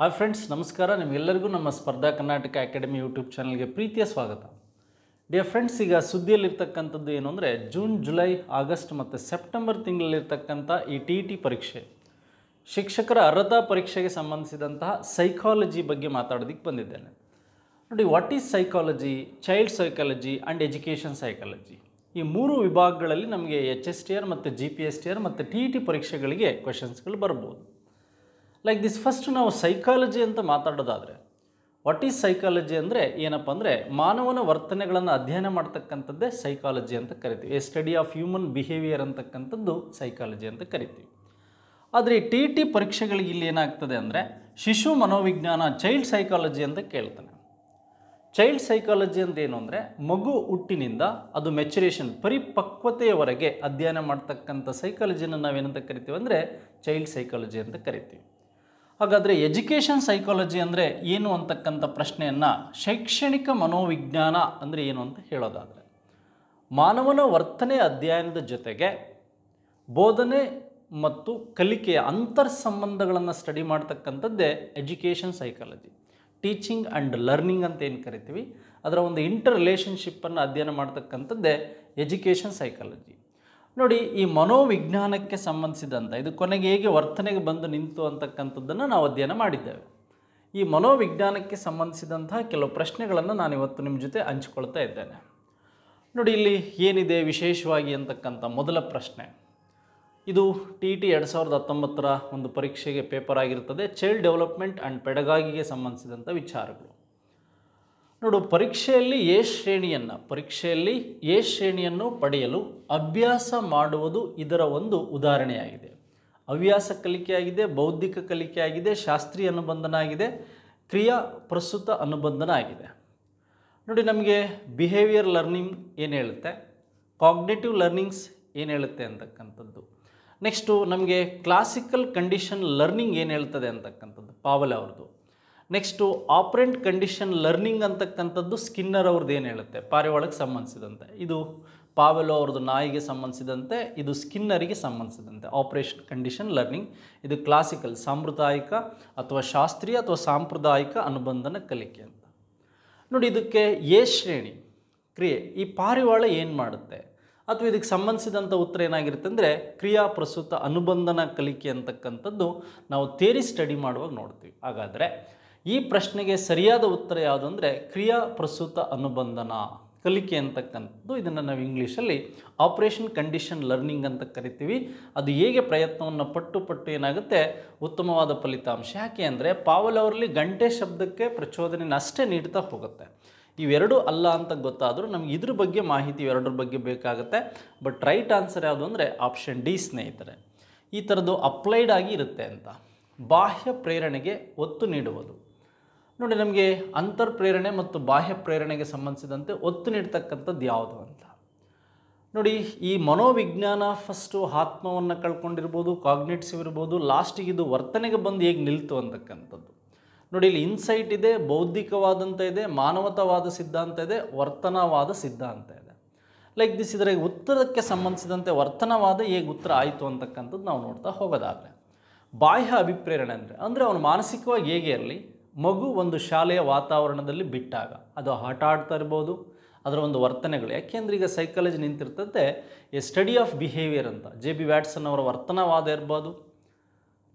hi friends ನಮಸ್ಕಾರ ನಿಮಗೆಲ್ಲರಿಗೂ ನಮ್ಮ ಸ್ಪರ್ಧಾ ಕರ್ನಾಟಕ ಅಕಾಡೆಮಿ ಯೂಟ್ಯೂಬ್ ಚಾನಲ್ಗೆ ಪ್ರೀತಿಯ ಸ್ವಾಗತ ಡಿಯರ್ ಫ್ರೆಂಡ್ಸ್ ಈಗ ಸುದ್ದಿಯಲ್ಲಿರ್ತಕ್ಕಂಥದ್ದು ಏನು ಅಂದರೆ ಜೂನ್ ಜುಲೈ ಆಗಸ್ಟ್ ಮತ್ತು ಸೆಪ್ಟೆಂಬರ್ ತಿಂಗಳಲ್ಲಿರ್ತಕ್ಕಂಥ ಈ ಟಿ ಇ ಟಿ ಪರೀಕ್ಷೆ ಶಿಕ್ಷಕರ ಅರ್ಹತಾ ಪರೀಕ್ಷೆಗೆ ಸಂಬಂಧಿಸಿದಂತಹ ಸೈಕಾಲಜಿ ಬಗ್ಗೆ ಮಾತಾಡೋದಕ್ಕೆ ಬಂದಿದ್ದೇನೆ ನೋಡಿ what is psychology child psychology and education psychology ಈ ಮೂರು ವಿಭಾಗಗಳಲ್ಲಿ ನಮಗೆ ಎಚ್ ಎಸ್ ಟಿ ಆರ್ ಮತ್ತು G P S T R ಮತ್ತು ಟಿ ಇ e ಟಿ ಪರೀಕ್ಷೆಗಳಿಗೆ ಕ್ವೆಶನ್ಸ್ಗಳು ಬರ್ಬೋದು ಲೈಕ್ ದಿಸ್ ಫಸ್ಟ್ ನಾವು ಸೈಕಾಲಜಿ ಅಂತ ಮಾತಾಡೋದಾದರೆ ವಾಟ್ ಈಸ್ ಸೈಕಾಲಜಿ ಅಂದರೆ ಏನಪ್ಪ ಅಂದರೆ ಮಾನವನ ವರ್ತನೆಗಳನ್ನು ಅಧ್ಯಯನ ಮಾಡ್ತಕ್ಕಂಥದ್ದೇ ಸೈಕಾಲಜಿ ಅಂತ ಕರಿತೀವಿ a study of human behaviour ಅಂತಕ್ಕಂಥದ್ದು ಸೈಕಾಲಜಿ ಅಂತ ಕರಿತೀವಿ ಆದರೆ ಈ ಟಿ ಟಿ ಪರೀಕ್ಷೆಗಳಿಗೆ ಇಲ್ಲಿ ಏನಾಗ್ತದೆ ಅಂದರೆ ಶಿಶು ಮನೋವಿಜ್ಞಾನ ಚೈಲ್ಡ್ ಸೈಕಾಲಜಿ ಅಂತ ಕೇಳ್ತಾನೆ ಚೈಲ್ಡ್ ಸೈಕಾಲಜಿ ಅಂತ ಏನು ಅಂದರೆ ಮಗು ಹುಟ್ಟಿನಿಂದ ಅದು ಮೆಚುರೇಷನ್ ಪರಿಪಕ್ವತೆಯವರೆಗೆ ಅಧ್ಯಯನ ಮಾಡ್ತಕ್ಕಂಥ ಸೈಕಾಲಜಿನ ನಾವೇನಂತ ಕರಿತೀವಿ ಅಂದರೆ ಚೈಲ್ಡ್ ಸೈಕಾಲಜಿ ಅಂತ ಕರಿತೀವಿ ಹಾಗಾದರೆ ಎಜುಕೇಷನ್ ಸೈಕಾಲಜಿ ಅಂದರೆ ಏನು ಅಂತಕ್ಕಂಥ ಪ್ರಶ್ನೆಯನ್ನು ಶೈಕ್ಷಣಿಕ ಮನೋವಿಜ್ಞಾನ ಅಂದರೆ ಏನು ಅಂತ ಹೇಳೋದಾದರೆ ಮಾನವನ ವರ್ತನೆ ಅಧ್ಯಯನದ ಜೊತೆಗೆ ಬೋಧನೆ ಮತ್ತು ಕಲಿಕೆಯ ಅಂತರ್ ಸಂಬಂಧಗಳನ್ನು ಸ್ಟಡಿ ಮಾಡ್ತಕ್ಕಂಥದ್ದೇ education psychology teaching and learning ಅಂತ ಏನು ಕರಿತೀವಿ ಅದರ ಒಂದು ಇಂಟರ್ ರಿಲೇಷನ್ಶಿಪ್ಪನ್ನು ಅಧ್ಯಯನ ಮಾಡ್ತಕ್ಕಂಥದ್ದೇ ಎಜುಕೇಷನ್ ಸೈಕಾಲಜಿ ನೋಡಿ ಈ ಮನೋವಿಜ್ಞಾನಕ್ಕೆ ಸಂಬಂಧಿಸಿದಂಥ ಇದು ಕೊನೆಗೆ ಹೇಗೆ ವರ್ತನೆಗೆ ಬಂದು ನಿಂತು ಅಂತಕ್ಕಂಥದ್ದನ್ನು ನಾವು ಅಧ್ಯಯನ ಮಾಡಿದ್ದೇವೆ ಈ ಮನೋವಿಜ್ಞಾನಕ್ಕೆ ಸಂಬಂಧಿಸಿದಂತಹ ಕೆಲವು ಪ್ರಶ್ನೆಗಳನ್ನು ನಾನು ಇವತ್ತು ನಿಮ್ಮ ಜೊತೆ ಹಂಚಿಕೊಳ್ತಾ ಇದ್ದೇನೆ ನೋಡಿ ಇಲ್ಲಿ ಏನಿದೆ ವಿಶೇಷವಾಗಿ ಅಂತಕ್ಕಂಥ ಮೊದಲ ಪ್ರಶ್ನೆ ಇದು ಟಿ ಟಿ ಎರಡು ಸಾವಿರದ ಹತ್ತೊಂಬತ್ತರ ಒಂದು ಪರೀಕ್ಷೆಗೆ ಪೇಪರ್ ಆಗಿರ್ತದೆ ಚೈಲ್ಡ್ ಡೆವಲಪ್ಮೆಂಟ್ ಆ್ಯಂಡ್ ಪೆಡಗಾಗಿಗೆ ಸಂಬಂಧಿಸಿದಂಥ ವಿಚಾರಗಳು ನೋಡು ಪರೀಕ್ಷೆಯಲ್ಲಿ ಎ ಶ್ರೇಣಿಯನ್ನು ಪರೀಕ್ಷೆಯಲ್ಲಿ ಎ ಶ್ರೇಣಿಯನ್ನು ಪಡೆಯಲು ಅಭ್ಯಾಸ ಮಾಡುವುದು ಇದರ ಒಂದು ಉದಾಹರಣೆಯಾಗಿದೆ ಹವ್ಯಾಸ ಕಲಿಕೆಯಾಗಿದೆ ಬೌದ್ಧಿಕ ಕಲಿಕೆಯಾಗಿದೆ ಶಾಸ್ತ್ರೀಯ ಅನುಬಂಧನ ಆಗಿದೆ ಕ್ರಿಯಾ ಪ್ರಸ್ತುತ ಅನುಬಂಧನ ಆಗಿದೆ ನೋಡಿ ನಮಗೆ ಬಿಹೇವಿಯರ್ ಲರ್ನಿಂಗ್ ಏನು ಹೇಳುತ್ತೆ ಕಾಗ್ನೇಟಿವ್ ಲರ್ನಿಂಗ್ಸ್ ಏನು ಹೇಳುತ್ತೆ ಅಂತಕ್ಕಂಥದ್ದು ನೆಕ್ಸ್ಟು ನಮಗೆ ಕ್ಲಾಸಿಕಲ್ ಕಂಡೀಷನ್ ಲರ್ನಿಂಗ್ ಏನು ಹೇಳ್ತದೆ ಅಂತಕ್ಕಂಥದ್ದು ಪಾವಲೆ ಅವ್ರದ್ದು ನೆಕ್ಸ್ಟು ಆಪ್ರೆಂಟ್ ಕಂಡೀಷನ್ ಲರ್ನಿಂಗ್ ಅಂತಕ್ಕಂಥದ್ದು ಸ್ಕಿನ್ನರ್ ಅವ್ರದ್ದು ಏನು ಹೇಳುತ್ತೆ ಪಾರಿವಾಳಕ್ಕೆ ಸಂಬಂಧಿಸಿದಂತೆ ಇದು ಪಾವೆಲೋ ಅವ್ರದ್ದು ನಾಯಿಗೆ ಸಂಬಂಧಿಸಿದಂತೆ ಇದು ಸ್ಕಿನ್ನರಿಗೆ ಸಂಬಂಧಿಸಿದಂತೆ ಆಪರೇಷನ್ ಕಂಡೀಷನ್ ಲರ್ನಿಂಗ್ ಇದು ಕ್ಲಾಸಿಕಲ್ ಸಾಂಪ್ರದಾಯಿಕ ಅಥವಾ ಶಾಸ್ತ್ರೀಯ ಅಥವಾ ಸಾಂಪ್ರದಾಯಿಕ ಅನುಬಂಧನ ಕಲಿಕೆ ಅಂತ ನೋಡಿ ಇದಕ್ಕೆ ಎ ಶ್ರೇಣಿ ಕ್ರಿಯೆ ಈ ಪಾರಿವಾಳ ಏನು ಮಾಡುತ್ತೆ ಅಥವಾ ಇದಕ್ಕೆ ಸಂಬಂಧಿಸಿದಂಥ ಉತ್ತರ ಏನಾಗಿರುತ್ತೆ ಅಂದರೆ ಕ್ರಿಯಾ ಪ್ರಸ್ತುತ ಅನುಬಂಧನ ಕಲಿಕೆ ಅಂತಕ್ಕಂಥದ್ದು ನಾವು ಥೇರಿ ಸ್ಟಡಿ ಮಾಡುವಾಗ ನೋಡ್ತೀವಿ ಹಾಗಾದರೆ ಈ ಪ್ರಶ್ನೆಗೆ ಸರಿಯಾದ ಉತ್ತರ ಯಾವುದು ಅಂದರೆ ಕ್ರಿಯಾ ಪ್ರಸ್ತುತ ಅನುಬಂಧನ ಕಲಿಕೆ ಅಂತಕ್ಕಂಥದ್ದು ಇದನ್ನು ನಾವು ಇಂಗ್ಲೀಷಲ್ಲಿ ಆಪ್ರೇಷನ್ ಕಂಡೀಷನ್ ಲರ್ನಿಂಗ್ ಅಂತ ಕರಿತೀವಿ ಅದು ಹೇಗೆ ಪ್ರಯತ್ನವನ್ನು ಪಟ್ಟು ಪಟ್ಟು ಏನಾಗುತ್ತೆ ಉತ್ತಮವಾದ ಫಲಿತಾಂಶ ಯಾಕೆ ಅಂದರೆ ಪಾವಲ್ ಅವರಲ್ಲಿ ಗಂಟೆ ಶಬ್ದಕ್ಕೆ ಪ್ರಚೋದನೆ ಅಷ್ಟೇ ನೀಡ್ತಾ ಹೋಗುತ್ತೆ ಇವೆರಡೂ ಅಲ್ಲ ಅಂತ ಗೊತ್ತಾದರೂ ನಮ್ಗೆ ಇದ್ರ ಬಗ್ಗೆ ಮಾಹಿತಿ ಎರಡರ ಬಗ್ಗೆ ಬೇಕಾಗುತ್ತೆ ಬಟ್ ರೈಟ್ ಆನ್ಸರ್ ಯಾವುದು ಅಂದರೆ ಆಪ್ಷನ್ ಡಿ ಸ್ನೇಹಿತರೆ ಈ ಥರದ್ದು ಅಪ್ಲೈಡ್ ಆಗಿ ಇರುತ್ತೆ ಅಂತ ಬಾಹ್ಯ ಪ್ರೇರಣೆಗೆ ಒತ್ತು ನೀಡುವುದು ನೋಡಿ ನಮಗೆ ಅಂತರ್ಪ್ರೇರಣೆ ಮತ್ತು ಬಾಹ್ಯ ಪ್ರೇರಣೆಗೆ ಸಂಬಂಧಿಸಿದಂತೆ ಒತ್ತು ನೀಡ್ತಕ್ಕಂಥದ್ದು ಯಾವುದು ಅಂತ ನೋಡಿ ಈ ಮನೋವಿಜ್ಞಾನ ಫಸ್ಟು ಆತ್ಮವನ್ನು ಕಳ್ಕೊಂಡಿರ್ಬೋದು ಕಾಗ್ನೆಟಿವ್ ಇರ್ಬೋದು ಲಾಸ್ಟಿಗೆ ಇದು ವರ್ತನೆಗೆ ಬಂದು ಹೇಗೆ ನಿಲ್ತು ಅಂತಕ್ಕಂಥದ್ದು ನೋಡಿ ಇಲ್ಲಿ ಇನ್ಸೈಟ್ ಇದೆ ಬೌದ್ಧಿಕವಾದಂಥ ಇದೆ ಮಾನವತವಾದ ಸಿದ್ಧಾಂತ ಇದೆ ವರ್ತನವಾದ ಸಿದ್ಧಾಂತ ಇದೆ ಲೈಕ್ ದಿಸ್ ಇದರ ಉತ್ತರಕ್ಕೆ ಸಂಬಂಧಿಸಿದಂತೆ ವರ್ತನವಾದ ಹೇಗೆ ಉತ್ತರ ಆಯಿತು ಅಂತಕ್ಕಂಥದ್ದು ನಾವು ನೋಡ್ತಾ ಹೋಗೋದಾದರೆ ಬಾಹ್ಯ ಅಭಿಪ್ರೇರಣೆ ಅಂದರೆ ಅಂದರೆ ಅವನು ಮಾನಸಿಕವಾಗಿ ಹೇಗೆ ಇರಲಿ ಮಗು ಒಂದು ಶಾಲೆಯ ವಾತಾವರಣದಲ್ಲಿ ಬಿಟ್ಟಾಗ ಅದು ಆಟ ಆಡ್ತಾ ಇರ್ಬೋದು ಅದರ ಒಂದು ವರ್ತನೆಗಳು ಯಾಕೆಂದರೆ ಈಗ ಸೈಕಾಲಜಿ ನಿಂತಿರ್ತದೆ ಎ ಸ್ಟಡಿ ಆಫ್ ಬಿಹೇವಿಯರ್ ಅಂತ ಜೆ ಬಿ ವ್ಯಾಟ್ಸನ್ ಅವರ ವರ್ತನವಾದ ಇರ್ಬೋದು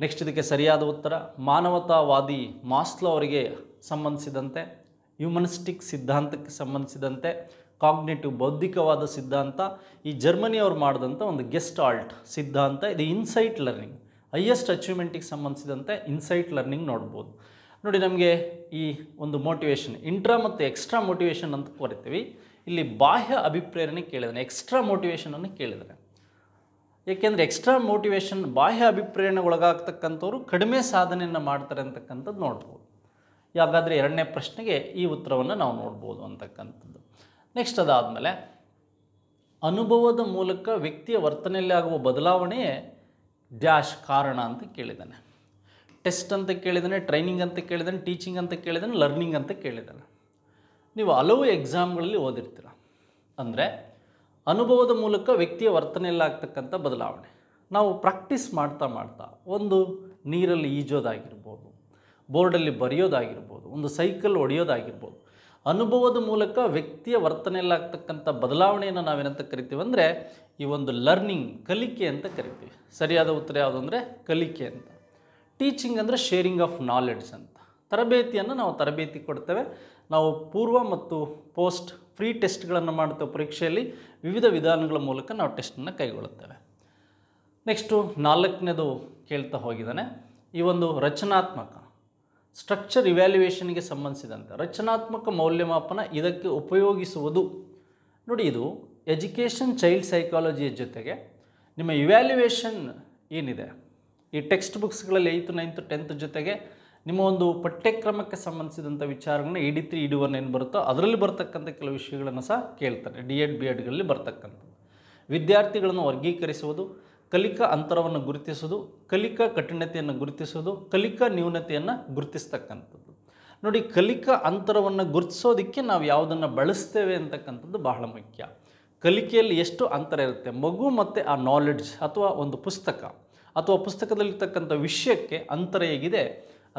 ನೆಕ್ಸ್ಟ್ ಇದಕ್ಕೆ ಸರಿಯಾದ ಉತ್ತರ ಮಾನವತಾವಾದಿ ಮಾಸ್ಲೋ ಅವರಿಗೆ ಸಂಬಂಧಿಸಿದಂತೆ ಹ್ಯೂಮನಿಸ್ಟಿಕ್ ಸಿದ್ಧಾಂತಕ್ಕೆ ಸಂಬಂಧಿಸಿದಂತೆ ಕಾಗ್ನೇಟಿವ್ ಬೌದ್ಧಿಕವಾದ ಸಿದ್ಧಾಂತ ಈ ಜರ್ಮನಿಯವರು ಮಾಡಿದಂಥ ಒಂದು ಗೆಸ್ಟ್ ಆಲ್ಟ್ ಸಿದ್ಧಾಂತ ಇದು ಇನ್ಸೈಟ್ ಲರ್ನಿಂಗ್ ಹೈಯೆಸ್ಟ್ ಅಚೀವ್ಮೆಂಟಿಗೆ ಸಂಬಂಧಿಸಿದಂತೆ ಇನ್ಸೈಟ್ ಲರ್ನಿಂಗ್ ನೋಡ್ಬೋದು ನೋಡಿ ನಮಗೆ ಈ ಒಂದು ಮೋಟಿವೇಶನ್ ಇಂಟ್ರಾ ಮತ್ತು ಎಕ್ಸ್ಟ್ರಾ ಮೋಟಿವೇಶನ್ ಅಂತ ಕರಿತೀವಿ ಇಲ್ಲಿ ಬಾಹ್ಯ ಅಭಿಪ್ರೇರಣೆ ಕೇಳಿದ್ದಾನೆ ಎಕ್ಸ್ಟ್ರಾ ಮೋಟಿವೇಶನನ್ನು ಕೇಳಿದ್ದಾನೆ ಏಕೆಂದರೆ ಎಕ್ಸ್ಟ್ರಾ ಮೋಟಿವೇಶನ್ ಬಾಹ್ಯ ಅಭಿಪ್ರೇರಣೆ ಒಳಗಾಗ್ತಕ್ಕಂಥವ್ರು ಕಡಿಮೆ ಸಾಧನೆಯನ್ನು ಮಾಡ್ತಾರೆ ಅಂತಕ್ಕಂಥದ್ದು ನೋಡ್ಬೋದು ಯಾವುದಾದ್ರೆ ಎರಡನೇ ಪ್ರಶ್ನೆಗೆ ಈ ಉತ್ತರವನ್ನು ನಾವು ನೋಡ್ಬೋದು ಅಂತಕ್ಕಂಥದ್ದು ನೆಕ್ಸ್ಟ್ ಅದಾದಮೇಲೆ ಅನುಭವದ ಮೂಲಕ ವ್ಯಕ್ತಿಯ ವರ್ತನೆಯಲ್ಲಿ ಆಗುವ ಬದಲಾವಣೆಯೇ ಡ್ಯಾಶ್ ಕಾರಣ ಅಂತ ಕೇಳಿದ್ದಾನೆ ಟೆಸ್ಟ್ ಅಂತ ಕೇಳಿದ್ದಾನೆ ಟ್ರೈನಿಂಗ್ ಅಂತ ಕೇಳಿದ್ದಾನೆ ಟೀಚಿಂಗ್ ಅಂತ ಕೇಳಿದಾನೆ ಲರ್ನಿಂಗ್ ಅಂತ ಕೇಳಿದ್ದಾನೆ ನೀವು ಹಲವು ಎಕ್ಸಾಮ್ಗಳಲ್ಲಿ ಓದಿರ್ತೀರ ಅಂದರೆ ಅನುಭವದ ಮೂಲಕ ವ್ಯಕ್ತಿಯ ವರ್ತನೆಯಲ್ಲಾಗ್ತಕ್ಕಂಥ ಬದಲಾವಣೆ ನಾವು ಪ್ರಾಕ್ಟೀಸ್ ಮಾಡ್ತಾ ಮಾಡ್ತಾ ಒಂದು ನೀರಲ್ಲಿ ಈಜೋದಾಗಿರ್ಬೋದು ಬೋರ್ಡಲ್ಲಿ ಬರೆಯೋದಾಗಿರ್ಬೋದು ಒಂದು ಸೈಕಲ್ ಹೊಡೆಯೋದಾಗಿರ್ಬೋದು ಅನುಭವದ ಮೂಲಕ ವ್ಯಕ್ತಿಯ ವರ್ತನೆಯಲ್ಲಾಗ್ತಕ್ಕಂಥ ಬದಲಾವಣೆಯನ್ನು ನಾವೇನಂತ ಕರಿತೀವಿ ಅಂದರೆ ಈ ಒಂದು ಲರ್ನಿಂಗ್ ಕಲಿಕೆ ಅಂತ ಕರಿತೀವಿ ಸರಿಯಾದ ಉತ್ತರ ಯಾವುದು ಅಂದರೆ ಕಲಿಕೆ ಅಂತ ಟೀಚಿಂಗ್ ಅಂದರೆ ಶೇರಿಂಗ್ ಆಫ್ ನಾಲೆಡ್ಜ್ ಅಂತ ತರಬೇತಿಯನ್ನು ನಾವು ತರಬೇತಿ ಕೊಡ್ತೇವೆ ನಾವು ಪೂರ್ವ ಮತ್ತು ಪೋಸ್ಟ್ ಫ್ರೀ ಟೆಸ್ಟ್ಗಳನ್ನು ಮಾಡ್ತೇವೆ ಪರೀಕ್ಷೆಯಲ್ಲಿ ವಿವಿಧ ವಿಧಾನಗಳ ಮೂಲಕ ನಾವು ಟೆಸ್ಟನ್ನು ಕೈಗೊಳ್ಳುತ್ತೇವೆ ನೆಕ್ಸ್ಟು ನಾಲ್ಕನೇದು ಕೇಳ್ತಾ ಹೋಗಿದ್ದಾನೆ ಈ ಒಂದು ರಚನಾತ್ಮಕ ಸ್ಟ್ರಕ್ಚರ್ ಇವ್ಯಾಲ್ಯೂಯೇಷನ್ಗೆ ಸಂಬಂಧಿಸಿದಂತೆ ರಚನಾತ್ಮಕ ಮೌಲ್ಯಮಾಪನ ಇದಕ್ಕೆ ಉಪಯೋಗಿಸುವುದು ನೋಡಿ ಇದು ಎಜುಕೇಷನ್ ಚೈಲ್ಡ್ ಸೈಕಾಲಜಿಯ ಜೊತೆಗೆ ನಿಮ್ಮ ಇವ್ಯಾಲ್ಯುವೇಷನ್ ಏನಿದೆ ಈ ಟೆಕ್ಸ್ಟ್ ಬುಕ್ಸ್ಗಳಲ್ಲಿ ಏತ್ ನೈನ್ತ್ ಟೆಂತ್ ಜೊತೆಗೆ ನಿಮ್ಮ ಒಂದು ಪಠ್ಯಕ್ರಮಕ್ಕೆ ಸಂಬಂಧಿಸಿದಂಥ ವಿಚಾರಗಳನ್ನ ಇಡಿ ತ್ರೀ ಇಡಿ ಒನ್ ಏನು ಬರುತ್ತೋ ಅದರಲ್ಲಿ ಬರ್ತಕ್ಕಂಥ ಕೆಲವು ವಿಷಯಗಳನ್ನು ಸಹ ಕೇಳ್ತಾರೆ ಡಿ ಎಡ್ ಬಿ ಎಡ್ಗಳಲ್ಲಿ ಬರ್ತಕ್ಕಂಥದ್ದು ವಿದ್ಯಾರ್ಥಿಗಳನ್ನು ವರ್ಗೀಕರಿಸುವುದು ಕಲಿಕಾ ಅಂತರವನ್ನು ಗುರುತಿಸೋದು ಕಲಿಕಾ ಕಠಿಣತೆಯನ್ನು ಗುರುತಿಸೋದು ಕಲಿಕಾ ನ್ಯೂನತೆಯನ್ನು ಗುರುತಿಸ್ತಕ್ಕಂಥದ್ದು ನೋಡಿ ಕಲಿಕಾ ಅಂತರವನ್ನು ಗುರುತಿಸೋದಕ್ಕೆ ನಾವು ಯಾವುದನ್ನು ಬಳಸ್ತೇವೆ ಅಂತಕ್ಕಂಥದ್ದು ಬಹಳ ಮುಖ್ಯ ಕಲಿಕೆಯಲ್ಲಿ ಎಷ್ಟು ಅಂತರ ಇರುತ್ತೆ ಮಗು ಮತ್ತು ಆ ನಾಲೆಡ್ಜ್ ಅಥವಾ ಒಂದು ಪುಸ್ತಕ ಅಥವಾ ಪುಸ್ತಕದಲ್ಲಿರ್ತಕ್ಕಂಥ ವಿಷಯಕ್ಕೆ ಅಂತರ ಹೇಗಿದೆ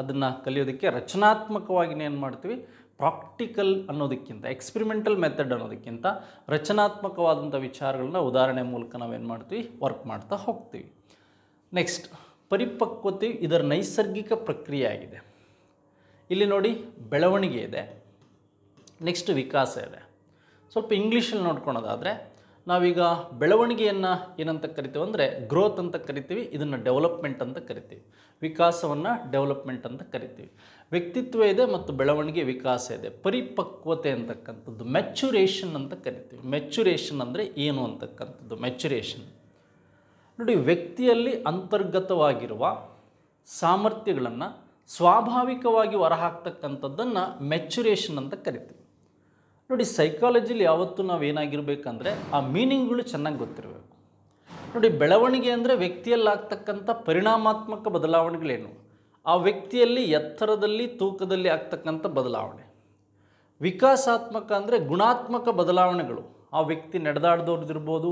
ಅದನ್ನು ಕಲಿಯೋದಕ್ಕೆ ರಚನಾತ್ಮಕವಾಗಿ ಏನು ಮಾಡ್ತೀವಿ ಪ್ರಾಕ್ಟಿಕಲ್ ಅನ್ನೋದಕ್ಕಿಂತ ಎಕ್ಸ್ಪಿರಿಮೆಂಟಲ್ ಮೆಥಡ್ ಅನ್ನೋದಕ್ಕಿಂತ ರಚನಾತ್ಮಕವಾದಂಥ ವಿಚಾರಗಳನ್ನ ಉದಾಹರಣೆ ಮೂಲಕ ನಾವೇನು ಮಾಡ್ತೀವಿ ವರ್ಕ್ ಮಾಡ್ತಾ ಹೋಗ್ತೀವಿ ನೆಕ್ಸ್ಟ್ ಪರಿಪಕ್ವತೆ ಇದರ ನೈಸರ್ಗಿಕ ಪ್ರಕ್ರಿಯೆ ಆಗಿದೆ ಇಲ್ಲಿ ನೋಡಿ ಬೆಳವಣಿಗೆ ಇದೆ ನೆಕ್ಸ್ಟ್ ವಿಕಾಸ ಇದೆ ಸ್ವಲ್ಪ ಇಂಗ್ಲೀಷಲ್ಲಿ ನೋಡ್ಕೊಳೋದಾದರೆ ನಾವೀಗ ಬೆಳವಣಿಗೆಯನ್ನು ಏನಂತ ಕರಿತೀವಿ ಅಂದರೆ ಗ್ರೋತ್ ಅಂತ ಕರಿತೀವಿ ಇದನ್ನು ಡೆವಲಪ್ಮೆಂಟ್ ಅಂತ ಕರಿತೀವಿ ವಿಕಾಸವನ್ನು ಡೆವಲಪ್ಮೆಂಟ್ ಅಂತ ಕರಿತೀವಿ ವ್ಯಕ್ತಿತ್ವ ಇದೆ ಮತ್ತು ಬೆಳವಣಿಗೆ ವಿಕಾಸ ಇದೆ ಪರಿಪಕ್ವತೆ ಅಂತಕ್ಕಂಥದ್ದು ಮೆಚುರೇಷನ್ ಅಂತ ಕರಿತೀವಿ ಮೆಚುರೇಷನ್ ಅಂದರೆ ಏನು ಅಂತಕ್ಕಂಥದ್ದು ಮೆಚುರೇಷನ್ ನೋಡಿ ವ್ಯಕ್ತಿಯಲ್ಲಿ ಅಂತರ್ಗತವಾಗಿರುವ ಸಾಮರ್ಥ್ಯಗಳನ್ನು ಸ್ವಾಭಾವಿಕವಾಗಿ ಹೊರಹಾಕ್ತಕ್ಕಂಥದ್ದನ್ನು ಮೆಚುರೇಷನ್ ಅಂತ ಕರಿತೀವಿ ನೋಡಿ ಸೈಕಾಲಜಿಲಿ ಯಾವತ್ತೂ ನಾವು ಏನಾಗಿರಬೇಕಂದ್ರೆ ಆ ಮೀನಿಂಗ್ಗಳು ಚೆನ್ನಾಗಿ ಗೊತ್ತಿರಬೇಕು ನೋಡಿ ಬೆಳವಣಿಗೆ ಅಂದರೆ ವ್ಯಕ್ತಿಯಲ್ಲಾಗ್ತಕ್ಕಂಥ ಪರಿಣಾಮಾತ್ಮಕ ಬದಲಾವಣೆಗಳೇನು ಆ ವ್ಯಕ್ತಿಯಲ್ಲಿ ಎತ್ತರದಲ್ಲಿ ತೂಕದಲ್ಲಿ ಆಗ್ತಕ್ಕಂಥ ಬದಲಾವಣೆ ವಿಕಾಸಾತ್ಮಕ ಅಂದರೆ ಗುಣಾತ್ಮಕ ಬದಲಾವಣೆಗಳು ಆ ವ್ಯಕ್ತಿ ನಡೆದಾಡ್ದವ್ರದ್ದಿರ್ಬೋದು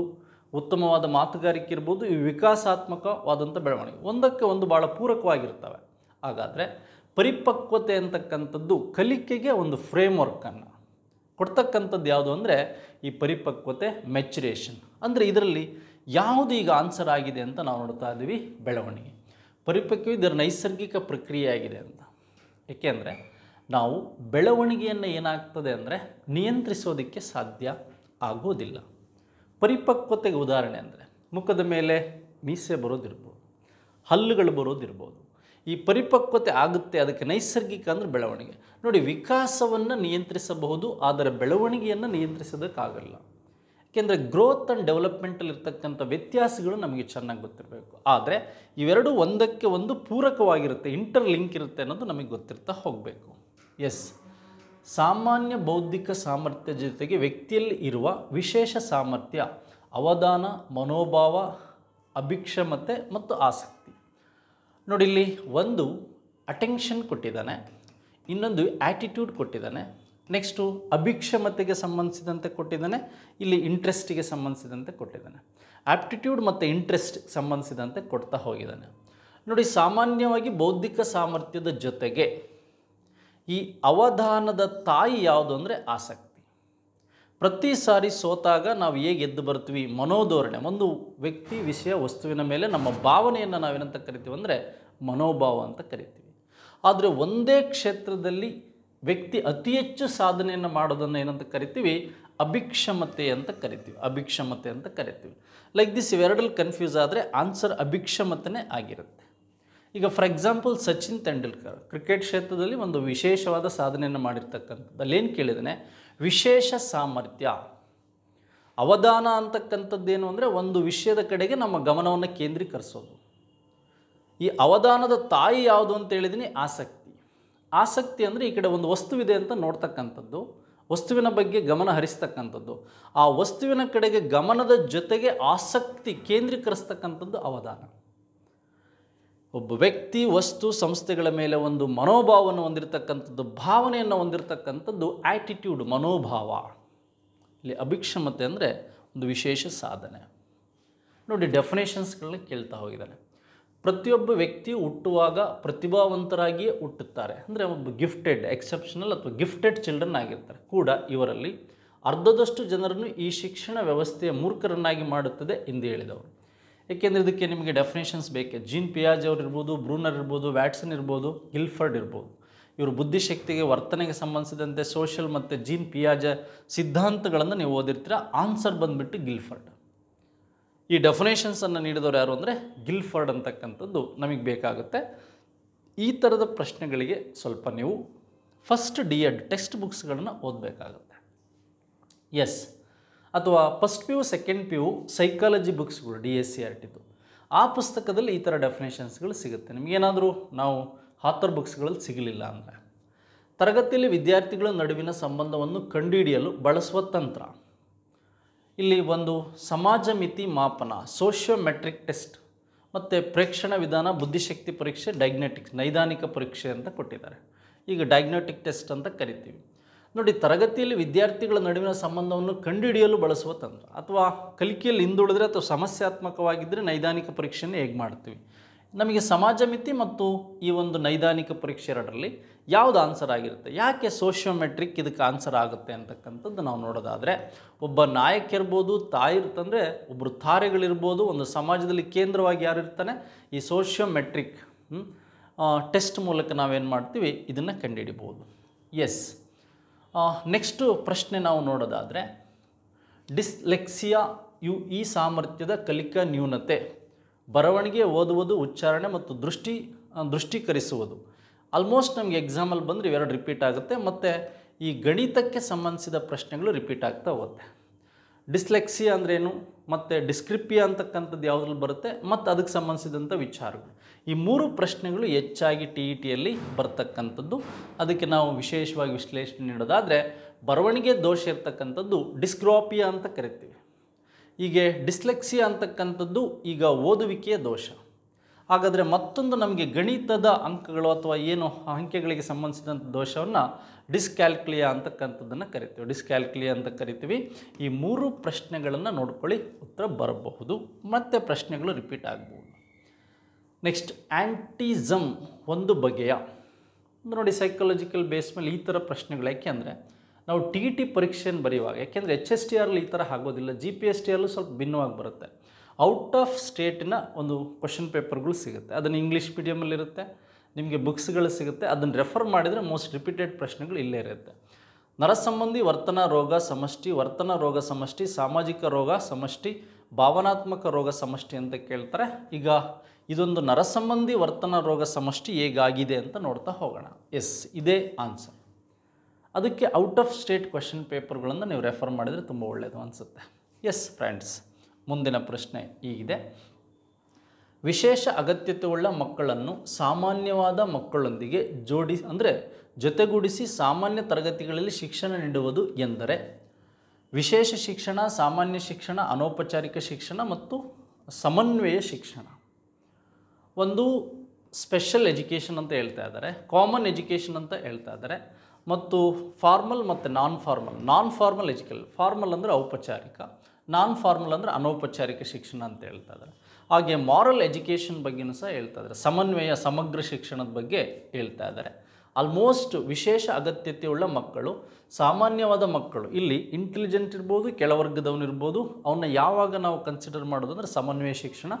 ಉತ್ತಮವಾದ ಮಾತುಗಾರಿಕೆ ಇರ್ಬೋದು ಈ ವಿಕಾಸಾತ್ಮಕವಾದಂಥ ಬೆಳವಣಿಗೆ ಒಂದಕ್ಕೆ ಒಂದು ಭಾಳ ಪೂರಕವಾಗಿರ್ತವೆ ಹಾಗಾದರೆ ಪರಿಪಕ್ವತೆ ಅಂತಕ್ಕಂಥದ್ದು ಕಲಿಕೆಗೆ ಒಂದು ಫ್ರೇಮ್ ವರ್ಕನ್ನು ಕೊಡ್ತಕ್ಕಂಥದ್ದು ಯಾವುದು ಅಂದರೆ ಈ ಪರಿಪಕ್ವತೆ ಮೆಚುರೇಷನ್ ಅಂದರೆ ಇದರಲ್ಲಿ ಯಾವುದು ಈಗ ಆನ್ಸರ್ ಆಗಿದೆ ಅಂತ ನಾವು ನೋಡ್ತಾ ಇದ್ದೀವಿ ಬೆಳವಣಿಗೆ ಪರಿಪಕ್ವ ಇದರ ನೈಸರ್ಗಿಕ ಪ್ರಕ್ರಿಯೆ ಆಗಿದೆ ಅಂತ ಏಕೆಂದರೆ ನಾವು ಬೆಳವಣಿಗೆಯನ್ನು ಏನಾಗ್ತದೆ ಅಂದರೆ ನಿಯಂತ್ರಿಸೋದಕ್ಕೆ ಸಾಧ್ಯ ಆಗೋದಿಲ್ಲ ಪರಿಪಕ್ವತೆಗೆ ಉದಾಹರಣೆ ಅಂದರೆ ಮುಖದ ಮೇಲೆ ಮೀಸೆ ಬರೋದಿರ್ಬೋದು ಹಲ್ಲುಗಳು ಬರೋದಿರ್ಬೋದು ಈ ಪರಿಪಕ್ವತೆ ಆಗುತ್ತೆ ಅದಕ್ಕೆ ನೈಸರ್ಗಿಕ ಅಂದರೆ ಬೆಳವಣಿಗೆ ನೋಡಿ ವಿಕಾಸವನ್ನು ನಿಯಂತ್ರಿಸಬಹುದು ಆದರೆ ಬೆಳವಣಿಗೆಯನ್ನು ನಿಯಂತ್ರಿಸೋದಕ್ಕಾಗಲ್ಲ ಏಕೆಂದರೆ ಗ್ರೋತ್ ಆ್ಯಂಡ್ ಡೆವಲಪ್ಮೆಂಟಲ್ಲಿ ಇರ್ತಕ್ಕಂಥ ವ್ಯತ್ಯಾಸಗಳು ನಮಗೆ ಚೆನ್ನಾಗಿ ಗೊತ್ತಿರಬೇಕು ಆದರೆ ಇವೆರಡೂ ಒಂದಕ್ಕೆ ಒಂದು ಪೂರಕವಾಗಿರುತ್ತೆ ಇಂಟರ್ ಲಿಂಕ್ ಇರುತ್ತೆ ಅನ್ನೋದು ನಮಗೆ ಗೊತ್ತಿರ್ತಾ ಹೋಗಬೇಕು ಎಸ್ ಸಾಮಾನ್ಯ ಬೌದ್ಧಿಕ ಸಾಮರ್ಥ್ಯ ಜೊತೆಗೆ ವ್ಯಕ್ತಿಯಲ್ಲಿ ಇರುವ ವಿಶೇಷ ಸಾಮರ್ಥ್ಯ ಅವಧಾನ ಮನೋಭಾವ ಅಭಿಕ್ಷಮತೆ ಮತ್ತು ಆಸಕ್ತಿ ನೋಡಿ ಇಲ್ಲಿ ಒಂದು ಅಟೆನ್ಷನ್ ಕೊಟ್ಟಿದ್ದಾನೆ ಇನ್ನೊಂದು ಆ್ಯಟಿಟ್ಯೂಡ್ ಕೊಟ್ಟಿದ್ದಾನೆ ನೆಕ್ಸ್ಟು ಅಭಿಕ್ಷಮತೆಗೆ ಸಂಬಂಧಿಸಿದಂತೆ ಕೊಟ್ಟಿದ್ದಾನೆ ಇಲ್ಲಿ ಇಂಟ್ರೆಸ್ಟಿಗೆ ಸಂಬಂಧಿಸಿದಂತೆ ಕೊಟ್ಟಿದ್ದಾನೆ ಆ್ಯಪ್ಟಿಟ್ಯೂಡ್ ಮತ್ತು ಇಂಟ್ರೆಸ್ಟ್ ಸಂಬಂಧಿಸಿದಂತೆ ಕೊಡ್ತಾ ಹೋಗಿದ್ದಾನೆ ನೋಡಿ ಸಾಮಾನ್ಯವಾಗಿ ಬೌದ್ಧಿಕ ಸಾಮರ್ಥ್ಯದ ಜೊತೆಗೆ ಈ ಅವಧಾನದ ತಾಯಿ ಯಾವುದು ಅಂದರೆ ಆಸಕ್ತಿ ಪ್ರತಿ ಸಾರಿ ಸೋತಾಗ ನಾವು ಹೇಗೆ ಎದ್ದು ಬರ್ತೀವಿ ಮನೋಧೋರಣೆ ಒಂದು ವ್ಯಕ್ತಿ ವಿಷಯ ವಸ್ತುವಿನ ಮೇಲೆ ನಮ್ಮ ಭಾವನೆಯನ್ನು ನಾವೇನಂತ ಕರಿತೀವಿ ಅಂದರೆ ಮನೋಭಾವ ಅಂತ ಕರಿತೀವಿ ಆದರೆ ಒಂದೇ ಕ್ಷೇತ್ರದಲ್ಲಿ ವ್ಯಕ್ತಿ ಅತಿ ಹೆಚ್ಚು ಸಾಧನೆಯನ್ನು ಮಾಡೋದನ್ನು ಏನಂತ ಕರಿತೀವಿ ಅಭಿಕ್ಷಮತೆ ಅಂತ ಕರಿತೀವಿ ಅಭಿಕ್ಷಮತೆ ಅಂತ ಕರಿತೀವಿ ಲೈಕ್ ದಿಸ್ ಇವೆರಡಲ್ಲಿ ಕನ್ಫ್ಯೂಸ್ ಆದರೆ ಆನ್ಸರ್ ಅಭಿಕ್ಷಮತೆನೇ ಆಗಿರುತ್ತೆ ಈಗ for example Sachin Tendulkar cricket ಕ್ಷೇತ್ರದಲ್ಲಿ ಒಂದು ವಿಶೇಷವಾದ ಸಾಧನೆಯನ್ನು ಮಾಡಿರ್ತಕ್ಕಂಥದ್ದು ಅಲ್ಲೇನು ಕೇಳಿದ್ದಾನೆ ವಿಶೇಷ ಸಾಮರ್ಥ್ಯ ಅವಧಾನ ಅಂತಕ್ಕಂಥದ್ದೇನು ಅಂದರೆ ಒಂದು ವಿಷಯದ ಕಡೆಗೆ ನಮ್ಮ ಗಮನವನ್ನು ಕೇಂದ್ರೀಕರಿಸೋದು ಈ ಅವಧಾನದ ತಾಯಿ ಯಾವುದು ಅಂತ ಹೇಳಿದೀನಿ ಆಸಕ್ತಿ ಆಸಕ್ತಿ ಅಂದರೆ ಈ ಕಡೆ ಒಂದು ವಸ್ತುವಿದೆ ಅಂತ ನೋಡ್ತಕ್ಕಂಥದ್ದು ವಸ್ತುವಿನ ಬಗ್ಗೆ ಗಮನ ಹರಿಸ್ತಕ್ಕಂಥದ್ದು ಆ ವಸ್ತುವಿನ ಕಡೆಗೆ ಗಮನದ ಜೊತೆಗೆ ಆಸಕ್ತಿ ಕೇಂದ್ರೀಕರಿಸ್ತಕ್ಕಂಥದ್ದು ಅವಧಾನ ಒಬ್ಬ ವ್ಯಕ್ತಿ ವಸ್ತು ಸಂಸ್ಥೆಗಳ ಮೇಲೆ ಒಂದು ಮನೋಭಾವವನ್ನು ಹೊಂದಿರತಕ್ಕಂಥದ್ದು ಭಾವನೆಯನ್ನು ಹೊಂದಿರತಕ್ಕಂಥದ್ದು ಆ್ಯಟಿಟ್ಯೂಡ್ ಮನೋಭಾವ ಇಲ್ಲಿ ಅಭಿಕ್ಷಮತೆ ಅಂದರೆ ಒಂದು ವಿಶೇಷ ಸಾಧನೆ ನೋಡಿ ಡೆಫಿನೇಷನ್ಸ್ಗಳನ್ನ ಕೇಳ್ತಾ ಹೋಗಿದ್ದಾನೆ ಪ್ರತಿಯೊಬ್ಬ ವ್ಯಕ್ತಿ ಹುಟ್ಟುವಾಗ ಪ್ರತಿಭಾವಂತರಾಗಿಯೇ ಹುಟ್ಟುತ್ತಾರೆ ಅಂದರೆ ಒಬ್ಬ ಗಿಫ್ಟೆಡ್ ಎಕ್ಸೆಪ್ಷನಲ್ ಅಥವಾ ಗಿಫ್ಟೆಡ್ ಚಿಲ್ಡ್ರನ್ ಆಗಿರ್ತಾರೆ ಕೂಡ ಇವರಲ್ಲಿ ಅರ್ಧದಷ್ಟು ಜನರನ್ನು ಈ ಶಿಕ್ಷಣ ವ್ಯವಸ್ಥೆಯ ಮೂರ್ಖರನ್ನಾಗಿ ಮಾಡುತ್ತದೆ ಎಂದು ಹೇಳಿದವರು ಏಕೆಂದರೆ ಇದಕ್ಕೆ ನಿಮಗೆ ಡೆಫಿನೇಷನ್ಸ್ ಬೇಕೆ ಜೀನ್ ಪಿಯಾಜ್ ಅವ್ರು ಇರ್ಬೋದು ಬ್ರೂನರ್ ಇರ್ಬೋದು ವ್ಯಾಟ್ಸನ್ ಇರ್ಬೋದು ಗಿಲ್ಫರ್ಡ್ ಇರ್ಬೋದು ಇವರು ಬುದ್ಧಿಶಕ್ತಿಗೆ ವರ್ತನೆಗೆ ಸಂಬಂಧಿಸಿದಂತೆ ಸೋಷಿಯಲ್ ಮತ್ತು ಜೀನ್ ಪಿಯಾಜ ಸಿದ್ಧಾಂತಗಳನ್ನು ನೀವು ಓದಿರ್ತೀರ ಆನ್ಸರ್ ಬಂದುಬಿಟ್ಟು ಗಿಲ್ಫರ್ಡ್ ಈ ಡೆಫಿನೇಷನ್ಸನ್ನು ನೀಡಿದವರು ಯಾರು ಅಂದರೆ ಗಿಲ್ಫರ್ಡ್ ಅಂತಕ್ಕಂಥದ್ದು ನಮಗೆ ಬೇಕಾಗುತ್ತೆ ಈ ಥರದ ಪ್ರಶ್ನೆಗಳಿಗೆ ಸ್ವಲ್ಪ ನೀವು ಫಸ್ಟ್ ಡಿ ಎಡ್ ಟೆಕ್ಸ್ಟ್ ಬುಕ್ಸ್ಗಳನ್ನು ಓದಬೇಕಾಗುತ್ತೆ ಎಸ್ ಅಥವಾ first P U second P U psychology ಬುಕ್ಸ್ಗಳು ಡಿ ಎಸ್ ಸಿ ಆರ್ ಟಿದು ಆ ಪುಸ್ತಕದಲ್ಲಿ ಈ ಥರ ಡೆಫಿನೇಷನ್ಸ್ಗಳು ಸಿಗುತ್ತೆ ನಿಮಗೇನಾದರೂ ನಾವು ಹಾಥರ್ ಬುಕ್ಸ್ಗಳಲ್ಲಿ ಸಿಗಲಿಲ್ಲ ಅಂದರೆ ತರಗತಿಯಲ್ಲಿ ವಿದ್ಯಾರ್ಥಿಗಳ ನಡುವಿನ ಸಂಬಂಧವನ್ನು ಕಂಡುಹಿಡಿಯಲು ಬಳಸುವ ತಂತ್ರ ಇಲ್ಲಿ ಒಂದು ಸಮಾಜ ಮಿತಿ ಮಾಪನ ಸೋಷಿಯೋಮೆಟ್ರಿಕ್ ಟೆಸ್ಟ್ ಮತ್ತು ಪ್ರೇಕ್ಷಣ ವಿಧಾನ ಬುದ್ಧಿಶಕ್ತಿ ಪರೀಕ್ಷೆ ಡಯಾಗ್ನೆಟಿಕ್ಸ್ ನೈದಾನಿಕ ಪರೀಕ್ಷೆ ಅಂತ ಕೊಟ್ಟಿದ್ದಾರೆ ಈಗ ಡಯಾಗ್ನೋಟಿಕ್ ಟೆಸ್ಟ್ ಅಂತ ಕರಿತೀವಿ ನೋಡಿ ತರಗತಿಯಲ್ಲಿ ವಿದ್ಯಾರ್ಥಿಗಳ ನಡುವಿನ ಸಂಬಂಧವನ್ನು ಕಂಡುಹಿಡಿಯಲು ಬಳಸುವ ತಂತ್ರ ಅಥವಾ ಕಲಿಕೆಯಲ್ಲಿ ಹಿಂದುಳಿದ್ರೆ ಅಥವಾ ಸಮಸ್ಯಾತ್ಮಕವಾಗಿದ್ದರೆ ನೈದಾನಿಕ ಪರೀಕ್ಷೆಯನ್ನು ಹೇಗೆ ಮಾಡ್ತೀವಿ ನಮಗೆ ಸಮಾಜ ಮಿತಿ ಮತ್ತು ಈ ಒಂದು ನೈದಾನಿಕ ಪರೀಕ್ಷೆ ಎರಡರಲ್ಲಿ ಯಾವುದು ಆನ್ಸರ್ ಆಗಿರುತ್ತೆ ಯಾಕೆ ಸೋಷಿಯೋಮೆಟ್ರಿಕ್ ಇದಕ್ಕೆ ಆನ್ಸರ್ ಆಗುತ್ತೆ ಅಂತಕ್ಕಂಥದ್ದು ನಾವು ನೋಡೋದಾದರೆ ಒಬ್ಬ ನಾಯಕ ತಾಯಿ ಇರ್ತಂದರೆ ಒಬ್ಬರು ತಾರೆಗಳಿರ್ಬೋದು ಒಂದು ಸಮಾಜದಲ್ಲಿ ಕೇಂದ್ರವಾಗಿ ಯಾರು ಇರ್ತಾನೆ ಈ ಸೋಷಿಯೋಮೆಟ್ರಿಕ್ ಟೆಸ್ಟ್ ಮೂಲಕ ನಾವೇನು ಮಾಡ್ತೀವಿ ಇದನ್ನು ಕಂಡುಹಿಡಿಬೋದು ಎಸ್ ನೆಕ್ಸ್ಟು ಪ್ರಶ್ನೆ ನಾವು ನೋಡೋದಾದರೆ ಡಿಸ್ಲೆಕ್ಸಿಯಾ ಯು ಈ ಸಾಮರ್ಥ್ಯದ ಕಲಿಕಾ ನ್ಯೂನತೆ ಬರವಣಿಗೆ ಓದುವುದು ಉಚ್ಚಾರಣೆ ಮತ್ತು ದೃಷ್ಟಿ ದೃಷ್ಟೀಕರಿಸುವುದು ಆಲ್ಮೋಸ್ಟ್ ನಮಗೆ ಎಕ್ಸಾಮಲ್ಲಿ ಬಂದರೆ ಇವೆರಡು ರಿಪೀಟ್ ಆಗುತ್ತೆ ಮತ್ತು ಈ ಗಣಿತಕ್ಕೆ ಸಂಬಂಧಿಸಿದ ಪ್ರಶ್ನೆಗಳು ರಿಪೀಟ್ ಆಗ್ತಾ ಹೋಗುತ್ತೆ ಡಿಸ್ಲೆಕ್ಸಿಯಾ ಅಂದ್ರೇನು ಮತ್ತು ಡಿಸ್ಕ್ರಿಪಿಯಾ ಅಂತಕ್ಕಂಥದ್ದು ಯಾವುದ್ರಲ್ಲಿ ಬರುತ್ತೆ ಮತ್ತು ಅದಕ್ಕೆ ಸಂಬಂಧಿಸಿದಂಥ ವಿಚಾರಗಳು ಈ ಮೂರು ಪ್ರಶ್ನೆಗಳು ಹೆಚ್ಚಾಗಿ ಟಿ ಇ e ಟಿಯಲ್ಲಿ ಬರ್ತಕ್ಕಂಥದ್ದು ಅದಕ್ಕೆ ನಾವು ವಿಶೇಷವಾಗಿ ವಿಶ್ಲೇಷಣೆ ನೀಡೋದಾದರೆ ಬರವಣಿಗೆ ದೋಷ ಇರ್ತಕ್ಕಂಥದ್ದು ಡಿಸ್ಕ್ರಾಪಿಯಾ ಅಂತ ಕರಿತೀವಿ ಹೀಗೆ ಡಿಸ್ಲೆಕ್ಸಿಯಾ ಅಂತಕ್ಕಂಥದ್ದು ಈಗ ಓದುವಿಕೆಯ ದೋಷ ಹಾಗಾದರೆ ಮತ್ತೊಂದು ನಮಗೆ ಗಣಿತದ ಅಂಕಗಳು ಅಥವಾ ಏನು ಅಂಕೆಗಳಿಗೆ ಸಂಬಂಧಿಸಿದಂಥ ದೋಷವನ್ನು ಡಿಸ್ಕ್ಯಾಲ್ಕ್ಲಿಯಾ ಅಂತಕ್ಕಂಥದ್ದನ್ನು ಕರಿತೀವಿ ಡಿಸ್ಕ್ಯಾಲ್ಕ್ಯುಲಿಯಾ ಅಂತ ಕರಿತೀವಿ ಈ ಮೂರು ಪ್ರಶ್ನೆಗಳನ್ನು ನೋಡ್ಕೊಳ್ಳಿ ಉತ್ತರ ಬರಬಹುದು ಮತ್ತು ಪ್ರಶ್ನೆಗಳು ರಿಪೀಟ್ ಆಗ್ಬೋದು ನೆಕ್ಸ್ಟ್ ಆ್ಯಂಟಿಸಮ್ ಒಂದು ಬಗೆಯ ನೋಡಿ ಸೈಕಾಲಜಿಕಲ್ ಬೇಸ್ ಮೇಲೆ ಈ ಥರ ಪ್ರಶ್ನೆಗಳು ಯಾಕೆಂದರೆ ನಾವು ಟಿ ಟಿ ಪರೀಕ್ಷೆಯನ್ನು ಬರೆಯುವಾಗ ಯಾಕೆಂದರೆ ಎಚ್ ಎಸ್ ಟಿ ಆರ್ಲಿ ಈ ಥರ ಆಗೋದಿಲ್ಲ ಜಿ ಪಿ ಎಸ್ ಟಿ ಸ್ವಲ್ಪ ಭಿನ್ನವಾಗಿ ಬರುತ್ತೆ ಔಟ್ ಆಫ್ ಸ್ಟೇಟಿನ ಒಂದು ಕ್ವಶನ್ ಪೇಪರ್ಗಳು ಸಿಗುತ್ತೆ ಅದನ್ನು ಇಂಗ್ಲೀಷ್ ಮೀಡಿಯಮಲ್ಲಿರುತ್ತೆ ನಿಮಗೆ ಬುಕ್ಸ್ಗಳು ಸಿಗುತ್ತೆ ಅದನ್ನು ರೆಫರ್ ಮಾಡಿದರೆ ಮೋಸ್ಟ್ ರಿಪೀಟೆಡ್ ಪ್ರಶ್ನೆಗಳು ಇಲ್ಲೇ ಇರುತ್ತೆ ನರಸಂಬಂಧಿ ವರ್ತನಾ ರೋಗ ಸಮಷ್ಟಿ ವರ್ತನಾ ರೋಗ ಸಮಷ್ಟಿ ಸಾಮಾಜಿಕ ರೋಗ ಸಮಷ್ಟಿ ಭಾವನಾತ್ಮಕ ರೋಗ ಸಮಷ್ಟಿ ಅಂತ ಕೇಳ್ತಾರೆ ಈಗ ಇದೊಂದು ನರಸಂಬಂಧಿ ವರ್ತನಾ ರೋಗ ಸಮಷ್ಟಿ ಹೇಗಾಗಿದೆ ಅಂತ ನೋಡ್ತಾ ಹೋಗೋಣ ಎಸ್ ಇದೇ ಆನ್ಸರ್ ಅದಕ್ಕೆ ಔಟ್ ಆಫ್ ಸ್ಟೇಟ್ ಕ್ವಶನ್ ಪೇಪರ್ಗಳನ್ನು ನೀವು ರೆಫರ್ ಮಾಡಿದರೆ ತುಂಬ ಒಳ್ಳೆಯದು ಅನಿಸುತ್ತೆ ಎಸ್ ಫ್ರೆಂಡ್ಸ್ ಮುಂದಿನ ಪ್ರಶ್ನೆ ಈಗಿದೆ ವಿಶೇಷ ಅಗತ್ಯತೆಯುಳ್ಳ ಮಕ್ಕಳನ್ನು ಸಾಮಾನ್ಯವಾದ ಮಕ್ಕಳೊಂದಿಗೆ ಜೋಡಿ ಅಂದರೆ ಜೊತೆಗೂಡಿಸಿ ಸಾಮಾನ್ಯ ತರಗತಿಗಳಲ್ಲಿ ಶಿಕ್ಷಣ ನೀಡುವುದು ಎಂದರೆ ವಿಶೇಷ ಶಿಕ್ಷಣ ಸಾಮಾನ್ಯ ಶಿಕ್ಷಣ ಅನೌಪಚಾರಿಕ ಶಿಕ್ಷಣ ಮತ್ತು ಸಮನ್ವಯ ಶಿಕ್ಷಣ ಒಂದು ಸ್ಪೆಷಲ್ ಎಜುಕೇಷನ್ ಅಂತ ಹೇಳ್ತಾ ಇದ್ದಾರೆ ಕಾಮನ್ ಎಜುಕೇಷನ್ ಅಂತ ಹೇಳ್ತಾ ಇದ್ದಾರೆ ಮತ್ತು ಫಾರ್ಮಲ್ ಮತ್ತು non formal non formal education formal ಅಂದರೆ ಔಪಚಾರಿಕ ನಾನ್ ಫಾರ್ಮಲ್ ಅಂದರೆ ಅನೌಪಚಾರಿಕ ಶಿಕ್ಷಣ ಅಂತ ಹೇಳ್ತಾ ಇದ್ದಾರೆ ಹಾಗೆ ಮಾರಲ್ ಎಜುಕೇಷನ್ ಬಗ್ಗೆನೂ ಸಹ ಹೇಳ್ತಾ ಇದ್ದಾರೆ ಸಮನ್ವಯ ಸಮಗ್ರ ಶಿಕ್ಷಣದ ಬಗ್ಗೆ ಹೇಳ್ತಾ ಇದ್ದಾರೆ ಆಲ್ಮೋಸ್ಟ್ ವಿಶೇಷ ಅಗತ್ಯತೆ ಉಳ್ಳ ಮಕ್ಕಳು ಸಾಮಾನ್ಯವಾದ ಮಕ್ಕಳು ಇಲ್ಲಿ ಇಂಟೆಲಿಜೆಂಟ್ ಇರ್ಬೋದು ಕೆಳವರ್ಗದವನಿರ್ಬೋದು ಅವನ್ನ ಯಾವಾಗ ನಾವು ಕನ್ಸಿಡರ್ ಮಾಡೋದು ಅಂದರೆ ಸಮನ್ವಯ ಶಿಕ್ಷಣ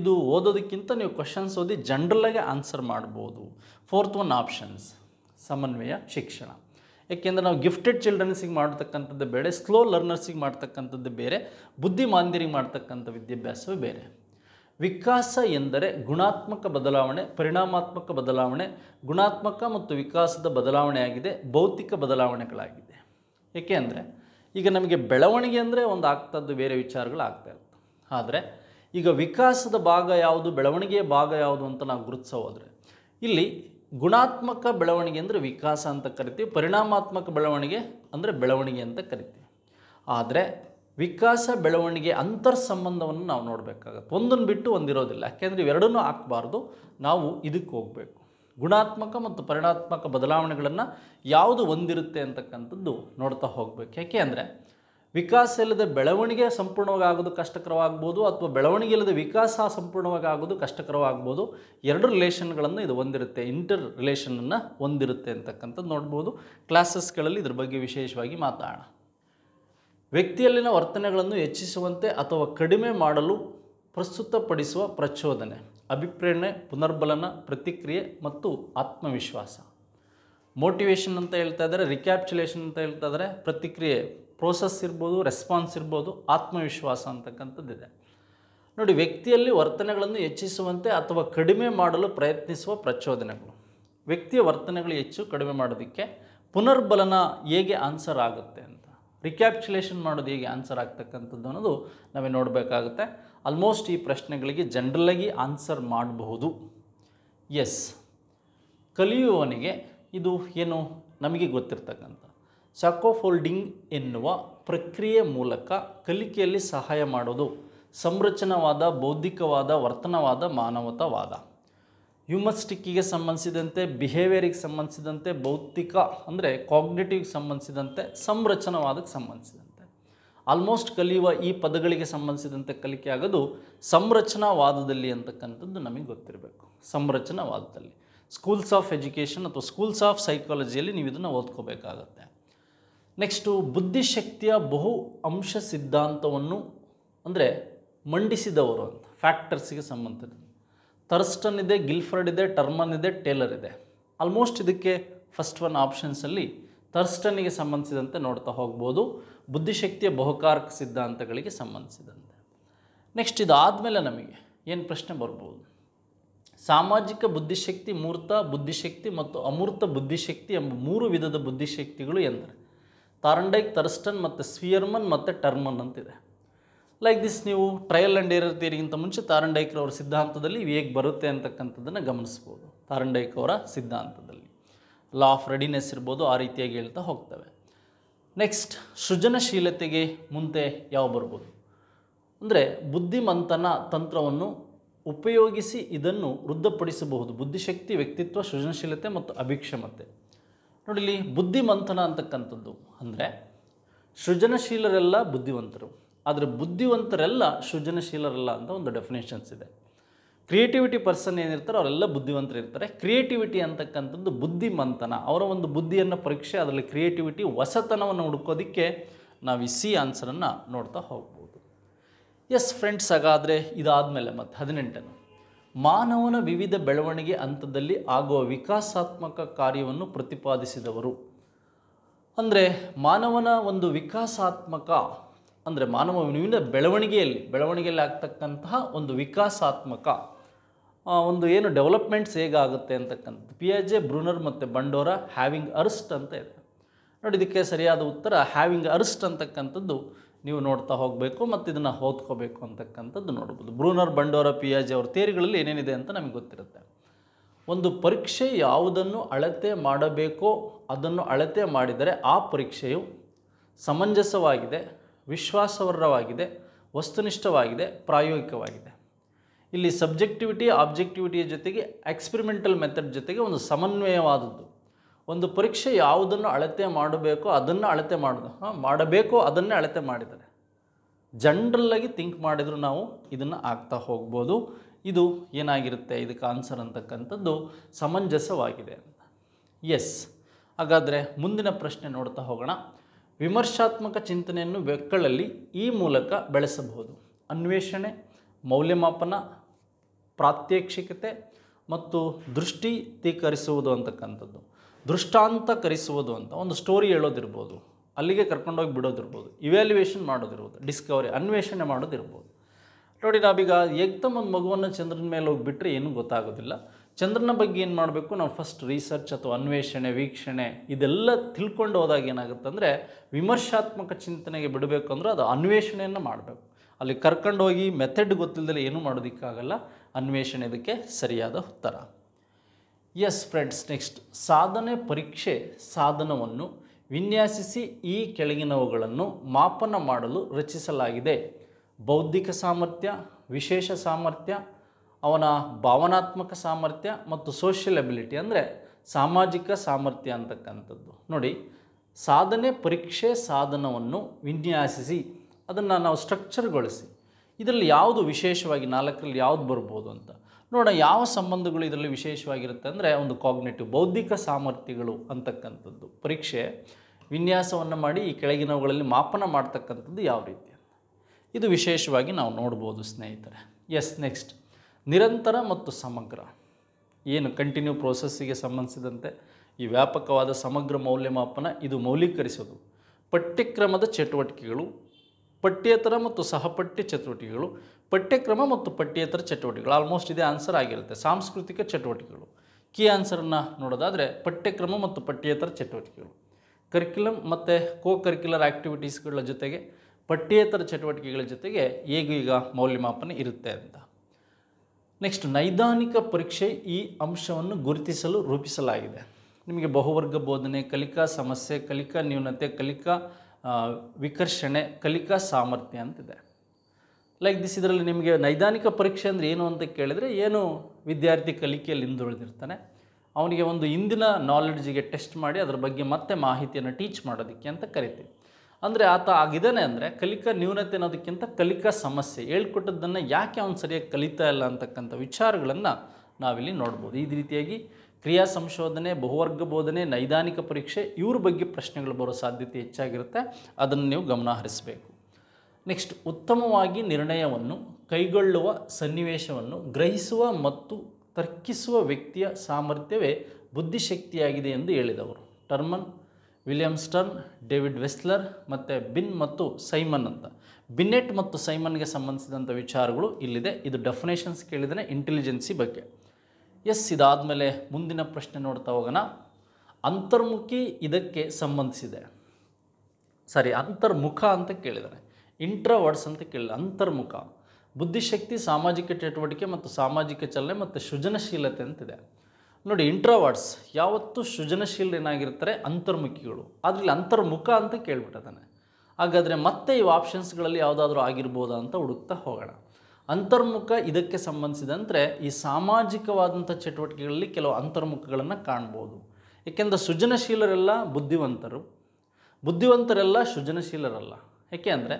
ಇದು ಓದೋದಕ್ಕಿಂತ ನೀವು ಕ್ವಶನ್ಸ್ ಓದಿ ಜನ್ರಲಾಗಿ ಆನ್ಸರ್ ಮಾಡ್ಬೋದು ಫೋರ್ತ್ ಒನ್ ಆಪ್ಷನ್ಸ್ ಸಮನ್ವಯ ಶಿಕ್ಷಣ ಏಕೆಂದರೆ ನಾವು ಗಿಫ್ಟೆಡ್ ಚಿಲ್ಡ್ರನ್ಸಿಗೆ ಮಾಡ್ತಕ್ಕಂಥದ್ದು ಬೇರೆ ಸ್ಲೋ ಲರ್ನರ್ಸಿಗೆ ಮಾಡ್ತಕ್ಕಂಥದ್ದು ಬೇರೆ ಬುದ್ಧಿಮಾಂದ್ಯರಿಗೆ ಮಾಡ್ತಕ್ಕಂಥ ವಿದ್ಯಾಭ್ಯಾಸವೇ ಬೇರೆ ವಿಕಾಸ ಎಂದರೆ ಗುಣಾತ್ಮಕ ಬದಲಾವಣೆ ಪರಿಣಾಮಾತ್ಮಕ ಬದಲಾವಣೆ ಗುಣಾತ್ಮಕ ಮತ್ತು ವಿಕಾಸದ ಬದಲಾವಣೆಯಾಗಿದೆ ಭೌತಿಕ ಬದಲಾವಣೆಗಳಾಗಿದೆ ಏಕೆ ಅಂದರೆ ಈಗ ನಮಗೆ ಬೆಳವಣಿಗೆ ಅಂದರೆ ಒಂದು ಆಗ್ತದ್ದು ಬೇರೆ ವಿಚಾರಗಳು ಆಗ್ತಾ ಇರ್ತವೆ ಆದರೆ ಈಗ ವಿಕಾಸದ ಭಾಗ ಯಾವುದು ಬೆಳವಣಿಗೆಯ ಭಾಗ ಯಾವುದು ಅಂತ ನಾವು ಗುರುತಿಸೋದ್ರೆ ಇಲ್ಲಿ ಗುಣಾತ್ಮಕ ಬೆಳವಣಿಗೆ ಅಂದರೆ ವಿಕಾಸ ಅಂತ ಕರಿತೀವಿ ಪರಿಣಾಮಾತ್ಮಕ ಬೆಳವಣಿಗೆ ಅಂದರೆ ಬೆಳವಣಿಗೆ ಅಂತ ಕರಿತೀವಿ ಆದರೆ ವಿಕಾಸ ಬೆಳವಣಿಗೆ ಅಂತರ್ ಸಂಬಂಧವನ್ನು ನಾವು ನೋಡಬೇಕಾಗತ್ತೆ ಒಂದನ್ನು ಬಿಟ್ಟು ಒಂದಿರೋದಿಲ್ಲ ಯಾಕೆಂದರೆ ಇವೆರಡನ್ನೂ ಹಾಕಬಾರ್ದು ನಾವು ಇದಕ್ಕೆ ಹೋಗಬೇಕು ಗುಣಾತ್ಮಕ ಮತ್ತು ಪರಿಣಾತ್ಮಕ ಬದಲಾವಣೆಗಳನ್ನು ಯಾವುದು ಹೊಂದಿರುತ್ತೆ ಅಂತಕ್ಕಂಥದ್ದು ನೋಡ್ತಾ ಹೋಗಬೇಕು ಯಾಕೆ ಅಂದರೆ ವಿಕಾಸ ಇಲ್ಲದೆ ಬೆಳವಣಿಗೆ ಸಂಪೂರ್ಣವಾಗಿ ಆಗೋದು ಕಷ್ಟಕರವಾಗ್ಬೋದು ಅಥವಾ ಬೆಳವಣಿಗೆ ಇಲ್ಲದೆ ವಿಕಾಸ ಸಂಪೂರ್ಣವಾಗಿ ಆಗೋದು ಕಷ್ಟಕರವಾಗ್ಬೋದು ಎರಡು ರಿಲೇಷನ್ಗಳನ್ನು ಇದು ಹೊಂದಿರುತ್ತೆ ಇಂಟರ್ ರಿಲೇಷನನ್ನು ಹೊಂದಿರುತ್ತೆ ಅಂತಕ್ಕಂಥದ್ದು ನೋಡ್ಬೋದು ಕ್ಲಾಸಸ್ಗಳಲ್ಲಿ ಇದ್ರ ಬಗ್ಗೆ ವಿಶೇಷವಾಗಿ ಮಾತಾಡೋಣ ವ್ಯಕ್ತಿಯಲ್ಲಿನ ವರ್ತನೆಗಳನ್ನು ಹೆಚ್ಚಿಸುವಂತೆ ಅಥವಾ ಕಡಿಮೆ ಮಾಡಲು ಪ್ರಸ್ತುತಪಡಿಸುವ ಪ್ರಚೋದನೆ ಅಭಿಪ್ರೇರಣೆ ಪುನರ್ಬಲನ ಪ್ರತಿಕ್ರಿಯೆ ಮತ್ತು ಆತ್ಮವಿಶ್ವಾಸ ಮೋಟಿವೇಶನ್ ಅಂತ ಹೇಳ್ತಾ ಇದ್ದಾರೆ ರಿಕ್ಯಾಪ್ಚುಲೇಷನ್ ಅಂತ ಹೇಳ್ತಾ ಇದ್ದಾರೆ ಪ್ರತಿಕ್ರಿಯೆ ಪ್ರೋಸೆಸ್ ಇರ್ಬೋದು ರೆಸ್ಪಾನ್ಸ್ ಇರ್ಬೋದು ಆತ್ಮವಿಶ್ವಾಸ ಅಂತಕ್ಕಂಥದ್ದಿದೆ ನೋಡಿ ವ್ಯಕ್ತಿಯಲ್ಲಿ ವರ್ತನೆಗಳನ್ನು ಹೆಚ್ಚಿಸುವಂತೆ ಅಥವಾ ಕಡಿಮೆ ಮಾಡಲು ಪ್ರಯತ್ನಿಸುವ ಪ್ರಚೋದನೆಗಳು ವ್ಯಕ್ತಿಯ ವರ್ತನೆಗಳು ಹೆಚ್ಚು ಕಡಿಮೆ ಮಾಡೋದಕ್ಕೆ ಪುನರ್ಬಲನ ಹೇಗೆ ಆನ್ಸರ್ ಆಗುತ್ತೆ ಅಂತ ರಿಕ್ಯಾಪ್ಚುಲೇಷನ್ ಮಾಡೋದು ಹೇಗೆ ಆನ್ಸರ್ ಆಗ್ತಕ್ಕಂಥದ್ದು ಅನ್ನೋದು ನಾವೇ ನೋಡಬೇಕಾಗುತ್ತೆ ಆಲ್ಮೋಸ್ಟ್ ಈ ಪ್ರಶ್ನೆಗಳಿಗೆ ಜನರಲಾಗಿ ಆನ್ಸರ್ ಮಾಡಬಹುದು ಎಸ್ ಕಲಿಯುವವನಿಗೆ ಇದು ಏನು ನಮಗೆ ಗೊತ್ತಿರ್ತಕ್ಕಂಥ ಚಾಕೋಫೋಲ್ಡಿಂಗ್ ಎನ್ನುವ ಪ್ರಕ್ರಿಯೆ ಮೂಲಕ ಕಲಿಕೆಯಲ್ಲಿ ಸಹಾಯ ಮಾಡೋದು ಸಂರಚನವಾದ ಬೌದ್ಧಿಕವಾದ ವರ್ತನವಾದ ಮಾನವತಾವಾದ ಹ್ಯೂಮಸ್ಟಿಕ್ಕಿಗೆ ಸಂಬಂಧಿಸಿದಂತೆ ಬಿಹೇವಿಯರಿಗೆ ಸಂಬಂಧಿಸಿದಂತೆ ಭೌತಿಕ ಅಂದರೆ ಕಾಗ್ನೇಟಿವ್ಗೆ ಸಂಬಂಧಿಸಿದಂತೆ ಸಂರಚನವಾದಕ್ಕೆ ಸಂಬಂಧಿಸಿದಂತೆ ಆಲ್ಮೋಸ್ಟ್ ಕಲಿಯುವ ಈ ಪದಗಳಿಗೆ ಸಂಬಂಧಿಸಿದಂತೆ ಕಲಿಕೆ ಆಗೋದು ಸಂರಚನಾವಾದದಲ್ಲಿ ಅಂತಕ್ಕಂಥದ್ದು ನಮಗೆ ಗೊತ್ತಿರಬೇಕು ಸಂರಚನಾವಾದದಲ್ಲಿ ಸ್ಕೂಲ್ಸ್ ಆಫ್ ಎಜುಕೇಷನ್ ಅಥವಾ ಸ್ಕೂಲ್ಸ್ ಆಫ್ ಸೈಕಾಲಜಿಯಲ್ಲಿ ನೀವು ಇದನ್ನು ಓದ್ಕೋಬೇಕಾಗತ್ತೆ ನೆಕ್ಸ್ಟು ಬುದ್ಧಿಶಕ್ತಿಯ ಬಹು ಅಂಶ ಸಿದ್ಧಾಂತವನ್ನು ಅಂದರೆ ಮಂಡಿಸಿದವರು ಅಂತ ಫ್ಯಾಕ್ಟರ್ಸಿಗೆ ಸಂಬಂಧಿಸಿದ ಥರ್ಸ್ಟನ್ ಇದೆ ಗಿಲ್ಫರ್ಡ್ ಇದೆ ಟರ್ಮನ್ ಇದೆ ಟೇಲರ್ ಇದೆ ಆಲ್ಮೋಸ್ಟ್ ಇದಕ್ಕೆ ಫಸ್ಟ್ ಒನ್ ಆಪ್ಷನ್ಸಲ್ಲಿ ಥರ್ಸ್ಟನ್ನಿಗೆ ಸಂಬಂಧಿಸಿದಂತೆ ನೋಡ್ತಾ ಹೋಗ್ಬೋದು ಬುದ್ಧಿಶಕ್ತಿಯ ಬಹುಕಾರಕ ಸಿದ್ಧಾಂತಗಳಿಗೆ ಸಂಬಂಧಿಸಿದಂತೆ ನೆಕ್ಸ್ಟ್ ಇದಾದಮೇಲೆ ನಮಗೆ ಏನು ಪ್ರಶ್ನೆ ಬರ್ಬೋದು ಸಾಮಾಜಿಕ ಬುದ್ಧಿಶಕ್ತಿ ಮೂರ್ತ ಬುದ್ಧಿಶಕ್ತಿ ಮತ್ತು ಅಮೂರ್ತ ಬುದ್ಧಿಶಕ್ತಿ ಎಂಬ ಮೂರು ವಿಧದ ಬುದ್ಧಿಶಕ್ತಿಗಳು ಎಂದರೆ ತಾರಂಡೈಕ್ ತರ್ಸ್ಟನ್ ಮತ್ತು ಸ್ವಿಯರ್ಮನ್ ಮತ್ತು ಟರ್ಮನ್ ಅಂತಿದೆ ಲೈಕ್ ದಿಸ್ ನೀವು ಟ್ರಯಲ್ ಆ್ಯಂಡ್ ಏರರ್ ತೀರಿಗಿಂತ ಮುಂಚೆ ತಾರಂಡೈಕ್ರವರ ಸಿದ್ಧಾಂತದಲ್ಲಿ ಹೇಗೆ ಬರುತ್ತೆ ಅಂತಕ್ಕಂಥದ್ದನ್ನು ಗಮನಿಸ್ಬೋದು ತಾರಂಡೈಕ್ ಅವರ ಸಿದ್ಧಾಂತದಲ್ಲಿ ಲಾ ಆಫ್ ರೆಡಿನೆಸ್ ಇರ್ಬೋದು ಆ ರೀತಿಯಾಗಿ ಹೇಳ್ತಾ ಹೋಗ್ತವೆ ನೆಕ್ಸ್ಟ್ ಸೃಜನಶೀಲತೆಗೆ ಮುಂದೆ ಯಾವ ಬರ್ಬೋದು ಅಂದರೆ ಬುದ್ಧಿಮಂತನ ತಂತ್ರವನ್ನು ಉಪಯೋಗಿಸಿ ಇದನ್ನು ವೃದ್ಧಪಡಿಸಬಹುದು ಬುದ್ಧಿಶಕ್ತಿ ವ್ಯಕ್ತಿತ್ವ ಸೃಜನಶೀಲತೆ ಮತ್ತು ಅಭಿಕ್ಷಮತೆ ನೋಡಿಲಿ ಬುದ್ಧಿಮಂಥನ ಅಂತಕ್ಕಂಥದ್ದು ಅಂದರೆ ಸೃಜನಶೀಲರೆಲ್ಲ ಬುದ್ಧಿವಂತರು ಆದರೆ ಬುದ್ಧಿವಂತರೆಲ್ಲ ಸೃಜನಶೀಲರಲ್ಲ ಅಂತ ಒಂದು ಡೆಫಿನೇಷನ್ಸ್ ಇದೆ ಕ್ರಿಯೇಟಿವಿಟಿ ಪರ್ಸನ್ ಏನಿರ್ತಾರೋ ಅವರೆಲ್ಲ ಬುದ್ಧಿವಂತರು ಇರ್ತಾರೆ ಕ್ರಿಯೇಟಿವಿಟಿ ಅಂತಕ್ಕಂಥದ್ದು ಬುದ್ಧಿಮಂತನ ಅವರ ಒಂದು ಬುದ್ಧಿಯನ್ನು ಪರೀಕ್ಷೆ ಅದರಲ್ಲಿ ಕ್ರಿಯೇಟಿವಿಟಿ ಹೊಸತನವನ್ನು ಹುಡುಕೋದಕ್ಕೆ ನಾವು ಈ ಸಿ ಆನ್ಸರನ್ನು ನೋಡ್ತಾ ಹೋಗ್ಬೋದು ಎಸ್ ಫ್ರೆಂಡ್ಸ್ ಹಾಗಾದರೆ ಇದಾದಮೇಲೆ ಮತ್ತು ಹದಿನೆಂಟನ್ನು ಮಾನವನ ವಿವಿಧ ಬೆಳವಣಿಗೆ ಹಂತದಲ್ಲಿ ಆಗುವ ವಿಕಾಸಾತ್ಮಕ ಕಾರ್ಯವನ್ನು ಪ್ರತಿಪಾದಿಸಿದವರು ಅಂದರೆ ಮಾನವನ ಒಂದು ವಿಕಾಸಾತ್ಮಕ ಅಂದರೆ ಮಾನವ ವಿವಿಧ ಬೆಳವಣಿಗೆಯಲ್ಲಿ ಬೆಳವಣಿಗೆಯಲ್ಲಿ ಆಗ್ತಕ್ಕಂತಹ ಒಂದು ವಿಕಾಸಾತ್ಮಕ ಒಂದು ಏನು ಡೆವಲಪ್ಮೆಂಟ್ಸ್ ಹೇಗಾಗುತ್ತೆ ಅಂತಕ್ಕಂಥದ್ದು ಪಿ ಪಿಯಾಜೆ ಬ್ರೂನರ್ ಮತ್ತು ಬಂಡೋರ ಹ್ಯಾವಿಂಗ್ ಅರ್ಸ್ಟ್ ಅಂತ ಇದೆ ನೋಡಿ ಇದಕ್ಕೆ ಸರಿಯಾದ ಉತ್ತರ ಹ್ಯಾವಿಂಗ್ ಅರ್ಸ್ಟ್ ಅಂತಕ್ಕಂಥದ್ದು ನೀವು ನೋಡ್ತಾ ಹೋಗಬೇಕು ಮತ್ತು ಇದನ್ನು ಹೋದ್ಕೋಬೇಕು ಅಂತಕ್ಕಂಥದ್ದು ನೋಡ್ಬೋದು ಬ್ರೂನರ್ ಬಂಡೋರ ಪಿಯಾಜಿ ಅವ್ರ ತೇರಿಗಳಲ್ಲಿ ಏನೇನಿದೆ ಅಂತ ನಮಗೆ ಗೊತ್ತಿರುತ್ತೆ ಒಂದು ಪರೀಕ್ಷೆ ಯಾವುದನ್ನು ಅಳತೆ ಮಾಡಬೇಕೋ ಅದನ್ನು ಅಳತೆ ಮಾಡಿದರೆ ಆ ಪರೀಕ್ಷೆಯು ಸಮಂಜಸವಾಗಿದೆ ವಿಶ್ವಾಸಾರ್ಹವಾಗಿದೆ ವಸ್ತುನಿಷ್ಠವಾಗಿದೆ ಪ್ರಾಯೋಗಿಕವಾಗಿದೆ ಇಲ್ಲಿ ಸಬ್ಜೆಕ್ಟಿವಿಟಿ ಆಬ್ಜೆಕ್ಟಿವಿಟಿಯ ಜೊತೆಗೆ ಎಕ್ಸ್ಪಿರಿಮೆಂಟಲ್ ಮೆಥಡ್ ಜೊತೆಗೆ ಒಂದು ಸಮನ್ವಯವಾದದ್ದು ಒಂದು ಪರೀಕ್ಷೆ ಯಾವುದನ್ನು ಅಳತೆ ಮಾಡಬೇಕೋ ಅದನ್ನು ಅಳತೆ ಮಾಡೋದು ಹಾಂ ಮಾಡಬೇಕೋ ಅದನ್ನೇ ಅಳತೆ ಮಾಡಿದರೆ ಜನ್ರಲ್ಲಾಗಿ ಥಿಂಕ್ ಮಾಡಿದರೂ ನಾವು ಇದನ್ನು ಆಗ್ತಾ ಹೋಗ್ಬೋದು ಇದು ಏನಾಗಿರುತ್ತೆ ಇದಕ್ಕೆ ಆನ್ಸರ್ ಅಂತಕ್ಕಂಥದ್ದು ಸಮಂಜಸವಾಗಿದೆ ಅಂತ ಎಸ್ ಹಾಗಾದರೆ ಮುಂದಿನ ಪ್ರಶ್ನೆ ನೋಡ್ತಾ ಹೋಗೋಣ ವಿಮರ್ಶಾತ್ಮಕ ಚಿಂತನೆಯನ್ನು ವ್ಯಕ್ತಗಳಲ್ಲಿ ಈ ಮೂಲಕ ಬೆಳೆಸಬಹುದು ಅನ್ವೇಷಣೆ ಮೌಲ್ಯಮಾಪನ ಪ್ರಾತ್ಯಕ್ಷಿಕತೆ ಮತ್ತು ದೃಷ್ಟಿ ತೀಕರಿಸುವುದು ಅಂತಕ್ಕಂಥದ್ದು ದೃಷ್ಟಾಂತ ಕರಿಸುವುದು ಅಂತ ಒಂದು ಸ್ಟೋರಿ ಹೇಳೋದಿರ್ಬೋದು ಅಲ್ಲಿಗೆ ಕರ್ಕೊಂಡೋಗಿ ಬಿಡೋದಿರ್ಬೋದು ಇವ್ಯಾಲ್ಯೂಯೇಷನ್ ಮಾಡೋದಿರ್ಬೋದು ಡಿಸ್ಕವರಿ ಅನ್ವೇಷಣೆ ಮಾಡೋದಿರ್ಬೋದು ನೋಡಿ ನಾವೀಗ ಏಕ್ದಮ್ ಒಂದು ಮಗುವನ್ನು ಚಂದ್ರನ ಮೇಲೆ ಹೋಗಿಬಿಟ್ರೆ ಏನೂ ಗೊತ್ತಾಗೋದಿಲ್ಲ ಚಂದ್ರನ ಬಗ್ಗೆ ಏನು ಮಾಡಬೇಕು ನಾವು ಫಸ್ಟ್ ರಿಸರ್ಚ್ ಅಥವಾ ಅನ್ವೇಷಣೆ ವೀಕ್ಷಣೆ ಇದೆಲ್ಲ ತಿಳ್ಕೊಂಡು ಹೋದಾಗ ಏನಾಗುತ್ತೆ ಅಂದರೆ ವಿಮರ್ಶಾತ್ಮಕ ಚಿಂತನೆಗೆ ಬಿಡಬೇಕು ಅಂದರೆ ಅದು ಅನ್ವೇಷಣೆಯನ್ನು ಮಾಡಬೇಕು ಅಲ್ಲಿ ಕರ್ಕೊಂಡೋಗಿ ಮೆಥಡ್ ಗೊತ್ತಿಲ್ಲದಲ್ಲಿ ಏನೂ ಮಾಡೋದಕ್ಕಾಗಲ್ಲ ಅನ್ವೇಷಣೆ ಇದಕ್ಕೆ ಸರಿಯಾದ ಉತ್ತರ ಎಸ್ ಫ್ರೆಂಡ್ಸ್ ನೆಕ್ಸ್ಟ್ ಸಾಧನೆ ಪರೀಕ್ಷೆ ಸಾಧನವನ್ನು ವಿನ್ಯಾಸಿಸಿ ಈ ಕೆಳಗಿನವುಗಳನ್ನು ಮಾಪನ ಮಾಡಲು ರಚಿಸಲಾಗಿದೆ ಬೌದ್ಧಿಕ ಸಾಮರ್ಥ್ಯ ವಿಶೇಷ ಸಾಮರ್ಥ್ಯ ಅವನ ಭಾವನಾತ್ಮಕ ಸಾಮರ್ಥ್ಯ ಮತ್ತು ಸೋಷಿಯಲ್ ಎಬಿಲಿಟಿ ಅಂದರೆ ಸಾಮಾಜಿಕ ಸಾಮರ್ಥ್ಯ ಅಂತಕ್ಕಂಥದ್ದು ನೋಡಿ ಸಾಧನೆ ಪರೀಕ್ಷೆ ಸಾಧನವನ್ನು ವಿನ್ಯಾಸಿಸಿ ಅದನ್ನು ನಾವು ಸ್ಟ್ರಕ್ಚರ್ಗೊಳಿಸಿ ಇದರಲ್ಲಿ ಯಾವುದು ವಿಶೇಷವಾಗಿ ನಾಲ್ಕರಲ್ಲಿ ಯಾವುದು ಬರ್ಬೋದು ಅಂತ ನೋಡ ಯಾವ ಸಂಬಂಧಗಳು ಇದರಲ್ಲಿ ವಿಶೇಷವಾಗಿರುತ್ತೆ ಅಂದರೆ ಒಂದು ಕಾಗ್ನೆಟಿವ್ ಬೌದ್ಧಿಕ ಸಾಮರ್ಥ್ಯಗಳು ಅಂತಕ್ಕಂಥದ್ದು ಪರೀಕ್ಷೆ ವಿನ್ಯಾಸವನ್ನು ಮಾಡಿ ಈ ಕೆಳಗಿನವುಗಳಲ್ಲಿ ಮಾಪನ ಮಾಡ್ತಕ್ಕಂಥದ್ದು ಯಾವ ರೀತಿ ಇದು ವಿಶೇಷವಾಗಿ ನಾವು ನೋಡ್ಬೋದು ಸ್ನೇಹಿತರೆ ಎಸ್ ನೆಕ್ಸ್ಟ್ ನಿರಂತರ ಮತ್ತು ಸಮಗ್ರ ಏನು ಕಂಟಿನ್ಯೂ ಪ್ರೋಸೆಸ್ಸಿಗೆ ಸಂಬಂಧಿಸಿದಂತೆ ಈ ವ್ಯಾಪಕವಾದ ಸಮಗ್ರ ಮೌಲ್ಯಮಾಪನ ಇದು ಮೌಲ್ಯೀಕರಿಸೋದು ಪಠ್ಯಕ್ರಮದ ಚಟುವಟಿಕೆಗಳು ಪಠ್ಯೇತರ ಮತ್ತು ಸಹಪಠ್ಯ ಚಟುವಟಿಕೆಗಳು ಪಠ್ಯಕ್ರಮ ಮತ್ತು ಪಠ್ಯೇತರ ಚಟುವಟಿಕೆಗಳು ಆಲ್ಮೋಸ್ಟ್ ಇದೇ ಆನ್ಸರ್ ಆಗಿರುತ್ತೆ ಸಾಂಸ್ಕೃತಿಕ ಚಟುವಟಿಕೆಗಳು ಕೀ ಆನ್ಸರನ್ನು ನೋಡೋದಾದರೆ ಪಠ್ಯಕ್ರಮ ಮತ್ತು ಪಠ್ಯೇತರ ಚಟುವಟಿಕೆಗಳು ಕರಿಕ್ಯುಲಮ್ ಮತ್ತು ಕೋ ಕರಿಕ್ಯುಲರ್ ಆ್ಯಕ್ಟಿವಿಟೀಸ್ಗಳ ಜೊತೆಗೆ ಪಠ್ಯೇತರ ಚಟುವಟಿಕೆಗಳ ಜೊತೆಗೆ ಹೇಗೀಗ ಮೌಲ್ಯಮಾಪನ ಇರುತ್ತೆ ಅಂತ ನೆಕ್ಸ್ಟ್ ನೈದಾನಿಕ ಪರೀಕ್ಷೆ ಈ ಅಂಶವನ್ನು ಗುರುತಿಸಲು ರೂಪಿಸಲಾಗಿದೆ ನಿಮಗೆ ಬಹುವರ್ಗ ಬೋಧನೆ ಕಲಿಕಾ ಸಮಸ್ಯೆ ಕಲಿಕಾ ನ್ಯೂನತೆ ಕಲಿಕಾ ವಿಕರ್ಷಣೆ ಕಲಿಕಾ ಸಾಮರ್ಥ್ಯ ಅಂತಿದೆ ಲೈಕ್ ದಿಸ್ ಇದರಲ್ಲಿ ನಿಮಗೆ ನೈದಾನಿಕ ಪರೀಕ್ಷೆ ಅಂದರೆ ಏನು ಅಂತ ಕೇಳಿದರೆ ಏನು ವಿದ್ಯಾರ್ಥಿ ಕಲಿಕೆಯಲ್ಲಿ ಹಿಂದುಳಿದಿರ್ತಾನೆ ಅವನಿಗೆ ಒಂದು ಇಂದಿನ ನಾಲೆಡ್ಜಿಗೆ ಟೆಸ್ಟ್ ಮಾಡಿ ಅದರ ಬಗ್ಗೆ ಮತ್ತೆ ಮಾಹಿತಿಯನ್ನು ಟೀಚ್ ಮಾಡೋದಕ್ಕೆ ಅಂತ ಕರಿತೀವಿ ಅಂದರೆ ಆತ ಆಗಿದ್ದಾನೆ ಅಂದರೆ ಕಲಿಕಾ ನ್ಯೂನತೆ ಅನ್ನೋದಕ್ಕಿಂತ ಕಲಿಕಾ ಸಮಸ್ಯೆ ಹೇಳ್ಕೊಟ್ಟದ್ದನ್ನು ಯಾಕೆ ಅವನು ಸರಿಯಾಗಿ ಕಲಿತಾ ಇಲ್ಲ ಅಂತಕ್ಕಂಥ ವಿಚಾರಗಳನ್ನು ನಾವಿಲ್ಲಿ ನೋಡ್ಬೋದು ಈ ರೀತಿಯಾಗಿ ಕ್ರಿಯಾ ಸಂಶೋಧನೆ ಬಹುವರ್ಗ ಬೋಧನೆ ನೈದಾನಿಕ ಪರೀಕ್ಷೆ ಇವ್ರ ಬಗ್ಗೆ ಪ್ರಶ್ನೆಗಳು ಬರೋ ಸಾಧ್ಯತೆ ಹೆಚ್ಚಾಗಿರುತ್ತೆ ಅದನ್ನು ನೀವು ಗಮನ ನೆಕ್ಸ್ಟ್ ಉತ್ತಮವಾಗಿ ನಿರ್ಣಯವನ್ನು ಕೈಗೊಳ್ಳುವ ಸನ್ನಿವೇಶವನ್ನು ಗ್ರಹಿಸುವ ಮತ್ತು ತರ್ಕಿಸುವ ವ್ಯಕ್ತಿಯ ಸಾಮರ್ಥ್ಯವೇ ಬುದ್ಧಿಶಕ್ತಿಯಾಗಿದೆ ಎಂದು ಹೇಳಿದವರು Terman William Stern David Wechsler ಮತ್ತು ಬಿನ್ ಮತ್ತು ಸೈಮನ್ ಅಂತ ಬಿನ್ನೆಟ್ ಮತ್ತು ಸೈಮನ್ಗೆ ಸಂಬಂಧಿಸಿದಂಥ ವಿಚಾರಗಳು ಇಲ್ಲಿದೆ ಇದು ಡೆಫಿನೇಷನ್ಸ್ ಕೇಳಿದರೆ ಇಂಟೆಲಿಜೆನ್ಸಿ ಬಗ್ಗೆ ಎಸ್ ಇದಾದಮೇಲೆ ಮುಂದಿನ ಪ್ರಶ್ನೆ ನೋಡ್ತಾ ಹೋಗೋಣ ಅಂತರ್ಮುಖಿ ಇದಕ್ಕೆ ಸಂಬಂಧಿಸಿದೆ ಸರಿ ಅಂತರ್ಮುಖ ಅಂತ ಕೇಳಿದರೆ ಇಂಟ್ರವರ್ಡ್ಸ್ ಅಂತ ಕೇಳಿ ಅಂತರ್ಮುಖ ಬುದ್ಧಿಶಕ್ತಿ ಸಾಮಾಜಿಕ ಚಟುವಟಿಕೆ ಮತ್ತು ಸಾಮಾಜಿಕ ಚಲನೆ ಮತ್ತು ಸೃಜನಶೀಲತೆ ಅಂತಿದೆ ನೋಡಿ ಇಂಟ್ರವರ್ಡ್ಸ್ ಯಾವತ್ತೂ ಏನಾಗಿರ್ತಾರೆ ಅಂತರ್ಮುಖಿಗಳು ಆದ್ರಲ್ಲಿ ಅಂತರ್ಮುಖ ಅಂತ ಕೇಳ್ಬಿಟ್ಟಿದ್ದಾನೆ ಹಾಗಾದರೆ ಮತ್ತೆ ಇವು ಆಪ್ಷನ್ಸ್ಗಳಲ್ಲಿ ಯಾವುದಾದ್ರೂ ಆಗಿರ್ಬೋದಾ ಅಂತ ಹುಡುಕ್ತಾ ಹೋಗೋಣ ಅಂತರ್ಮುಖ ಇದಕ್ಕೆ ಸಂಬಂಧಿಸಿದಂತೆ ಈ ಸಾಮಾಜಿಕವಾದಂಥ ಚಟುವಟಿಕೆಗಳಲ್ಲಿ ಕೆಲವು ಅಂತರ್ಮುಖಗಳನ್ನು ಕಾಣ್ಬೋದು ಏಕೆಂದರೆ ಸೃಜನಶೀಲರೆಲ್ಲ ಬುದ್ಧಿವಂತರು ಬುದ್ಧಿವಂತರೆಲ್ಲ ಸೃಜನಶೀಲರಲ್ಲ ಏಕೆ ಅಂದರೆ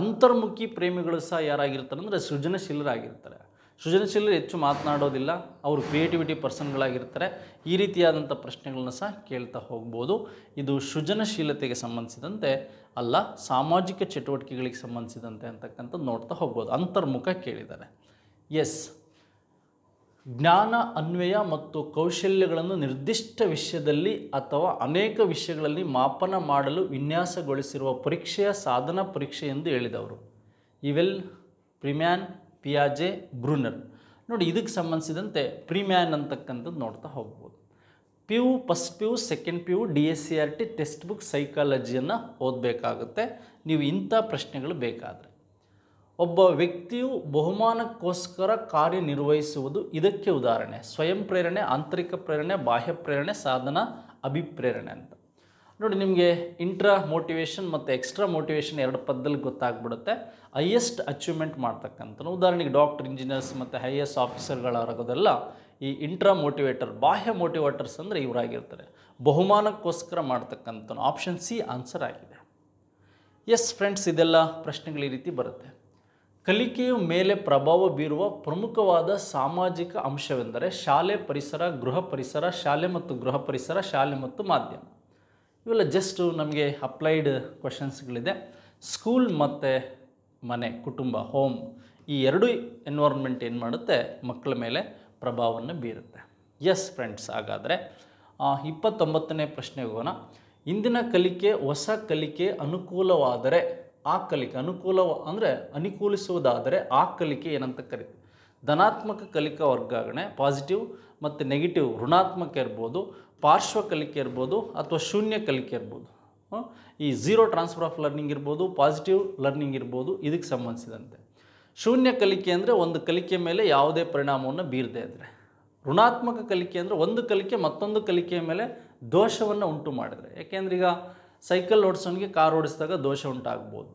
ಅಂತರ್ಮುಖಿ ಪ್ರೇಮಿಗಳು ಸಹ ಯಾರಾಗಿರ್ತಾರೆ ಅಂದರೆ ಸೃಜನಶೀಲರಾಗಿರ್ತಾರೆ ಸೃಜನಶೀಲರು ಹೆಚ್ಚು ಮಾತನಾಡೋದಿಲ್ಲ ಅವರು ಕ್ರಿಯೇಟಿವಿಟಿ ಪರ್ಸನ್ಗಳಾಗಿರ್ತಾರೆ ಈ ರೀತಿಯಾದಂಥ ಪ್ರಶ್ನೆಗಳನ್ನ ಸಹ ಕೇಳ್ತಾ ಹೋಗ್ಬೋದು ಇದು ಸೃಜನಶೀಲತೆಗೆ ಸಂಬಂಧಿಸಿದಂತೆ ಅಲ್ಲ ಸಾಮಾಜಿಕ ಚಟುವಟಿಕೆಗಳಿಗೆ ಸಂಬಂಧಿಸಿದಂತೆ ಅಂತಕ್ಕಂಥದ್ದು ನೋಡ್ತಾ ಹೋಗ್ಬೋದು ಅಂತರ್ಮುಖ ಕೇಳಿದ್ದಾರೆ ಎಸ್ ಜ್ಞಾನ ಅನ್ವಯ ಮತ್ತು ಕೌಶಲ್ಯಗಳನ್ನು ನಿರ್ದಿಷ್ಟ ವಿಷಯದಲ್ಲಿ ಅಥವಾ ಅನೇಕ ವಿಷಯಗಳಲ್ಲಿ ಮಾಪನ ಮಾಡಲು ವಿನ್ಯಾಸಗೊಳಿಸಿರುವ ಪರೀಕ್ಷೆಯ ಸಾಧನ ಪರೀಕ್ಷೆ ಎಂದು ಹೇಳಿದವರು ಇವೆಲ್ ಪ್ರಿಮ್ಯಾನ್ ಪಿಯಾಜೆ ಬ್ರೂನರ್ ನೋಡಿ ಇದಕ್ಕೆ ಸಂಬಂಧಿಸಿದಂತೆ ಪ್ರಿಮ್ಯಾನ್ ಅಂತಕ್ಕಂಥದ್ದು ನೋಡ್ತಾ ಹೋಗ್ಬೋದು P U first P U second P U D S C R T text book ಸೈಕಾಲಜಿಯನ್ನು ಓದಬೇಕಾಗುತ್ತೆ ನೀವು ಇಂಥ ಪ್ರಶ್ನೆಗಳು ಬೇಕಾದರೆ ಒಬ್ಬ ವ್ಯಕ್ತಿಯು ಬಹುಮಾನಕ್ಕೋಸ್ಕರ ಕಾರ್ಯನಿರ್ವಹಿಸುವುದು ಇದಕ್ಕೆ ಉದಾಹರಣೆ ಸ್ವಯಂ ಪ್ರೇರಣೆ ಆಂತರಿಕ ಪ್ರೇರಣೆ ಬಾಹ್ಯ ಪ್ರೇರಣೆ ಸಾಧನ ಅಭಿಪ್ರೇರಣೆ ಅಂತ ನೋಡಿ ನಿಮಗೆ ಇಂಟ್ರಾ ಮೋಟಿವೇಶನ್ ಮತ್ತು ಎಕ್ಸ್ಟ್ರಾ ಮೋಟಿವೇಶನ್ ಎರಡು ಪದ್ದಲ್ಲಿ ಗೊತ್ತಾಗ್ಬಿಡುತ್ತೆ ಹೈಯೆಸ್ಟ್ ಅಚೀವ್ಮೆಂಟ್ ಮಾಡ್ತಕ್ಕಂಥ ಉದಾಹರಣೆಗೆ ಡಾಕ್ಟರ್ ಇಂಜಿನಿಯರ್ಸ್ ಮತ್ತು ಹೈಯೆಸ್ಟ್ ಆಫೀಸರ್ಗಳಾಗೋದೆಲ್ಲ ಈ ಇಂಟ್ರಾ ಮೋಟಿವೇಟರ್ ಬಾಹ್ಯ ಮೋಟಿವೇಟರ್ಸ್ ಅಂದರೆ ಇವರಾಗಿರ್ತಾರೆ ಬಹುಮಾನಕ್ಕೋಸ್ಕರ ಮಾಡ್ತಕ್ಕಂಥ ಆಪ್ಷನ್ ಸಿ ಆನ್ಸರ್ ಆಗಿದೆ ಎಸ್ ಫ್ರೆಂಡ್ಸ್ ಇದೆಲ್ಲ ಪ್ರಶ್ನೆಗಳು ಈ ರೀತಿ ಬರುತ್ತೆ ಕಲಿಕೆಯ ಮೇಲೆ ಪ್ರಭಾವ ಬೀರುವ ಪ್ರಮುಖವಾದ ಸಾಮಾಜಿಕ ಅಂಶವೆಂದರೆ ಶಾಲೆ ಪರಿಸರ ಗೃಹ ಪರಿಸರ ಶಾಲೆ ಮತ್ತು ಗೃಹ ಪರಿಸರ ಶಾಲೆ ಮತ್ತು ಮಾಧ್ಯಮ ಇವೆಲ್ಲ ಜಸ್ಟು ನಮಗೆ ಅಪ್ಲೈಡ್ ಕ್ವೆಶನ್ಸ್ಗಳಿದೆ ಸ್ಕೂಲ್ ಮತ್ತು ಮನೆ ಕುಟುಂಬ ಹೋಮ್ ಈ ಎರಡೂ ಎನ್ವೈರ್ಮೆಂಟ್ ಏನು ಮಾಡುತ್ತೆ ಮಕ್ಕಳ ಮೇಲೆ ಪ್ರಭಾವವನ್ನು ಬೀರುತ್ತೆ ಎಸ್ ಫ್ರೆಂಡ್ಸ್ ಹಾಗಾದರೆ ಇಪ್ಪತ್ತೊಂಬತ್ತನೇ ಪ್ರಶ್ನೆಗೆ ಹೋಗೋಣ ಇಂದಿನ ಕಲಿಕೆ ಹೊಸ ಕಲಿಕೆ ಅನುಕೂಲವಾದರೆ ಆ ಕಲಿಕೆ ಅನುಕೂಲ ಅಂದರೆ ಅನುಕೂಲಿಸುವುದಾದರೆ ಆ ಕಲಿಕೆ ಏನಂತ ಕರಿತೀವಿ ಧನಾತ್ಮಕ ಕಲಿಕಾ ವರ್ಗಾವಣೆ ಪಾಸಿಟಿವ್ ಮತ್ತು ನೆಗೆಟಿವ್ ಋಣಾತ್ಮಕ ಇರ್ಬೋದು ಪಾರ್ಶ್ವ ಕಲಿಕೆ ಇರ್ಬೋದು ಅಥವಾ ಶೂನ್ಯ ಕಲಿಕೆ ಇರ್ಬೋದು ಈ ಝೀರೋ ಟ್ರಾನ್ಸ್ಫರ್ ಆಫ್ ಲರ್ನಿಂಗ್ ಇರ್ಬೋದು ಪಾಸಿಟಿವ್ ಲರ್ನಿಂಗ್ ಇರ್ಬೋದು ಇದಕ್ಕೆ ಸಂಬಂಧಿಸಿದಂತೆ ಶೂನ್ಯ ಕಲಿಕೆ ಅಂದರೆ ಒಂದು ಕಲಿಕೆ ಮೇಲೆ ಯಾವುದೇ ಪರಿಣಾಮವನ್ನು ಬೀರದೇ ಇದ್ದರೆ ಋಣಾತ್ಮಕ ಕಲಿಕೆ ಅಂದರೆ ಒಂದು ಕಲಿಕೆ ಮತ್ತೊಂದು ಕಲಿಕೆಯ ಮೇಲೆ ದೋಷವನ್ನು ಉಂಟು ಮಾಡಿದರೆ ಯಾಕೆಂದ್ರೆ ಈಗ ಸೈಕಲ್ ಓಡಿಸೋನಿಗೆ ಕಾರ್ ಓಡಿಸಿದಾಗ ದೋಷ ಉಂಟಾಗ್ಬೋದು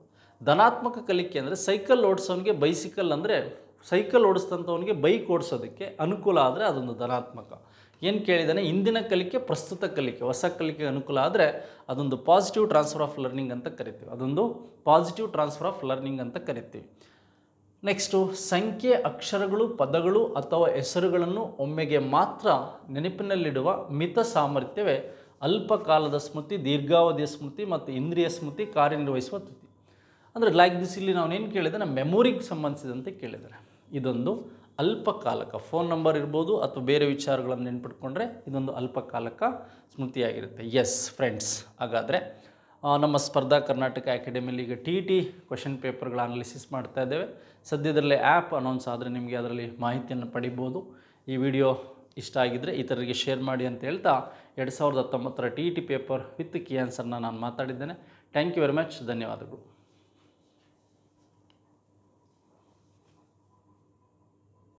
ಧನಾತ್ಮಕ ಕಲಿಕೆ ಅಂದರೆ ಸೈಕಲ್ ಓಡಿಸೋನಿಗೆ ಬೈಸಿಕಲ್ ಅಂದರೆ ಸೈಕಲ್ ಓಡಿಸಿದಂಥವನಿಗೆ ಬೈಕ್ ಓಡಿಸೋದಕ್ಕೆ ಅನುಕೂಲ ಆದರೆ ಅದೊಂದು ಧನಾತ್ಮಕ ಏನು ಕೇಳಿದ್ದಾನೆ ಇಂದಿನ ಕಲಿಕೆ ಪ್ರಸ್ತುತ ಕಲಿಕೆ ಹೊಸ ಕಲಿಕೆ ಅನುಕೂಲ ಆದರೆ ಅದೊಂದು ಪಾಸಿಟಿವ್ ಟ್ರಾನ್ಸ್ಫರ್ ಆಫ್ ಲರ್ನಿಂಗ್ ಅಂತ ಕರಿತೀವಿ ಅದೊಂದು ಪಾಸಿಟಿವ್ ಟ್ರಾನ್ಸ್ಫರ್ ಆಫ್ ಲರ್ನಿಂಗ್ ಅಂತ ಕರಿತೀವಿ ನೆಕ್ಸ್ಟು ಸಂಖ್ಯೆ ಅಕ್ಷರಗಳು ಪದಗಳು ಅಥವಾ ಹೆಸರುಗಳನ್ನು ಒಮ್ಮೆಗೆ ಮಾತ್ರ ನೆನಪಿನಲ್ಲಿಡುವ ಮಿತ ಸಾಮರ್ಥ್ಯವೇ ಅಲ್ಪಕಾಲದ ಸ್ಮೃತಿ ದೀರ್ಘಾವಧಿಯ ಸ್ಮೃತಿ ಮತ್ತು ಇಂದ್ರಿಯ ಸ್ಮೃತಿ ಕಾರ್ಯನಿರ್ವಹಿಸುವ ಅಂದರೆ ಲೈಕ್ ದಿಸ್ ಇಲ್ಲಿ ಏನು ಕೇಳಿದರೆ ನಮ್ಮ ಮೆಮೊರಿಗೆ ಸಂಬಂಧಿಸಿದಂತೆ ಕೇಳಿದರೆ ಇದೊಂದು ಅಲ್ಪಕಾಲಕ ಫೋನ್ ನಂಬರ್ ಇರ್ಬೋದು ಅಥವಾ ಬೇರೆ ವಿಚಾರಗಳನ್ನು ನೆನ್ಪಿಟ್ಕೊಂಡ್ರೆ ಇದೊಂದು ಅಲ್ಪಕಾಲಕ ಸ್ಮೃತಿಯಾಗಿರುತ್ತೆ ಎಸ್ ಫ್ರೆಂಡ್ಸ್ ಹಾಗಾದರೆ ನಮ್ಮ ಸ್ಪರ್ಧಾ ಕರ್ನಾಟಕ ಅಕಾಡೆಮಿಯಲ್ಲಿ ಈಗ ಟಿ ಟಿ ಕ್ವೆಶನ್ ಪೇಪರ್ಗಳ ಅನಾಲಿಸಿಸ್ ಮಾಡ್ತಾ ಇದ್ದೇವೆ ಸದ್ಯದಲ್ಲೇ ಆ್ಯಪ್ ಅನೌನ್ಸ್ ಆದರೆ ನಿಮಗೆ ಅದರಲ್ಲಿ ಮಾಹಿತಿಯನ್ನು ಪಡಿಬೋದು ಈ ವಿಡಿಯೋ ಇಷ್ಟ ಆಗಿದ್ದರೆ ಇತರರಿಗೆ ಶೇರ್ ಮಾಡಿ ಅಂತ ಹೇಳ್ತಾ ಎರಡು ಸಾವಿರದ ಹತ್ತೊಂಬತ್ತರ T T paper with key ಆನ್ಸರ್ನ ನಾನು ಮಾತಾಡಿದ್ದೇನೆ ಥ್ಯಾಂಕ್ ಯು ವೆರಿ ಮಚ್ ಧನ್ಯವಾದಗಳು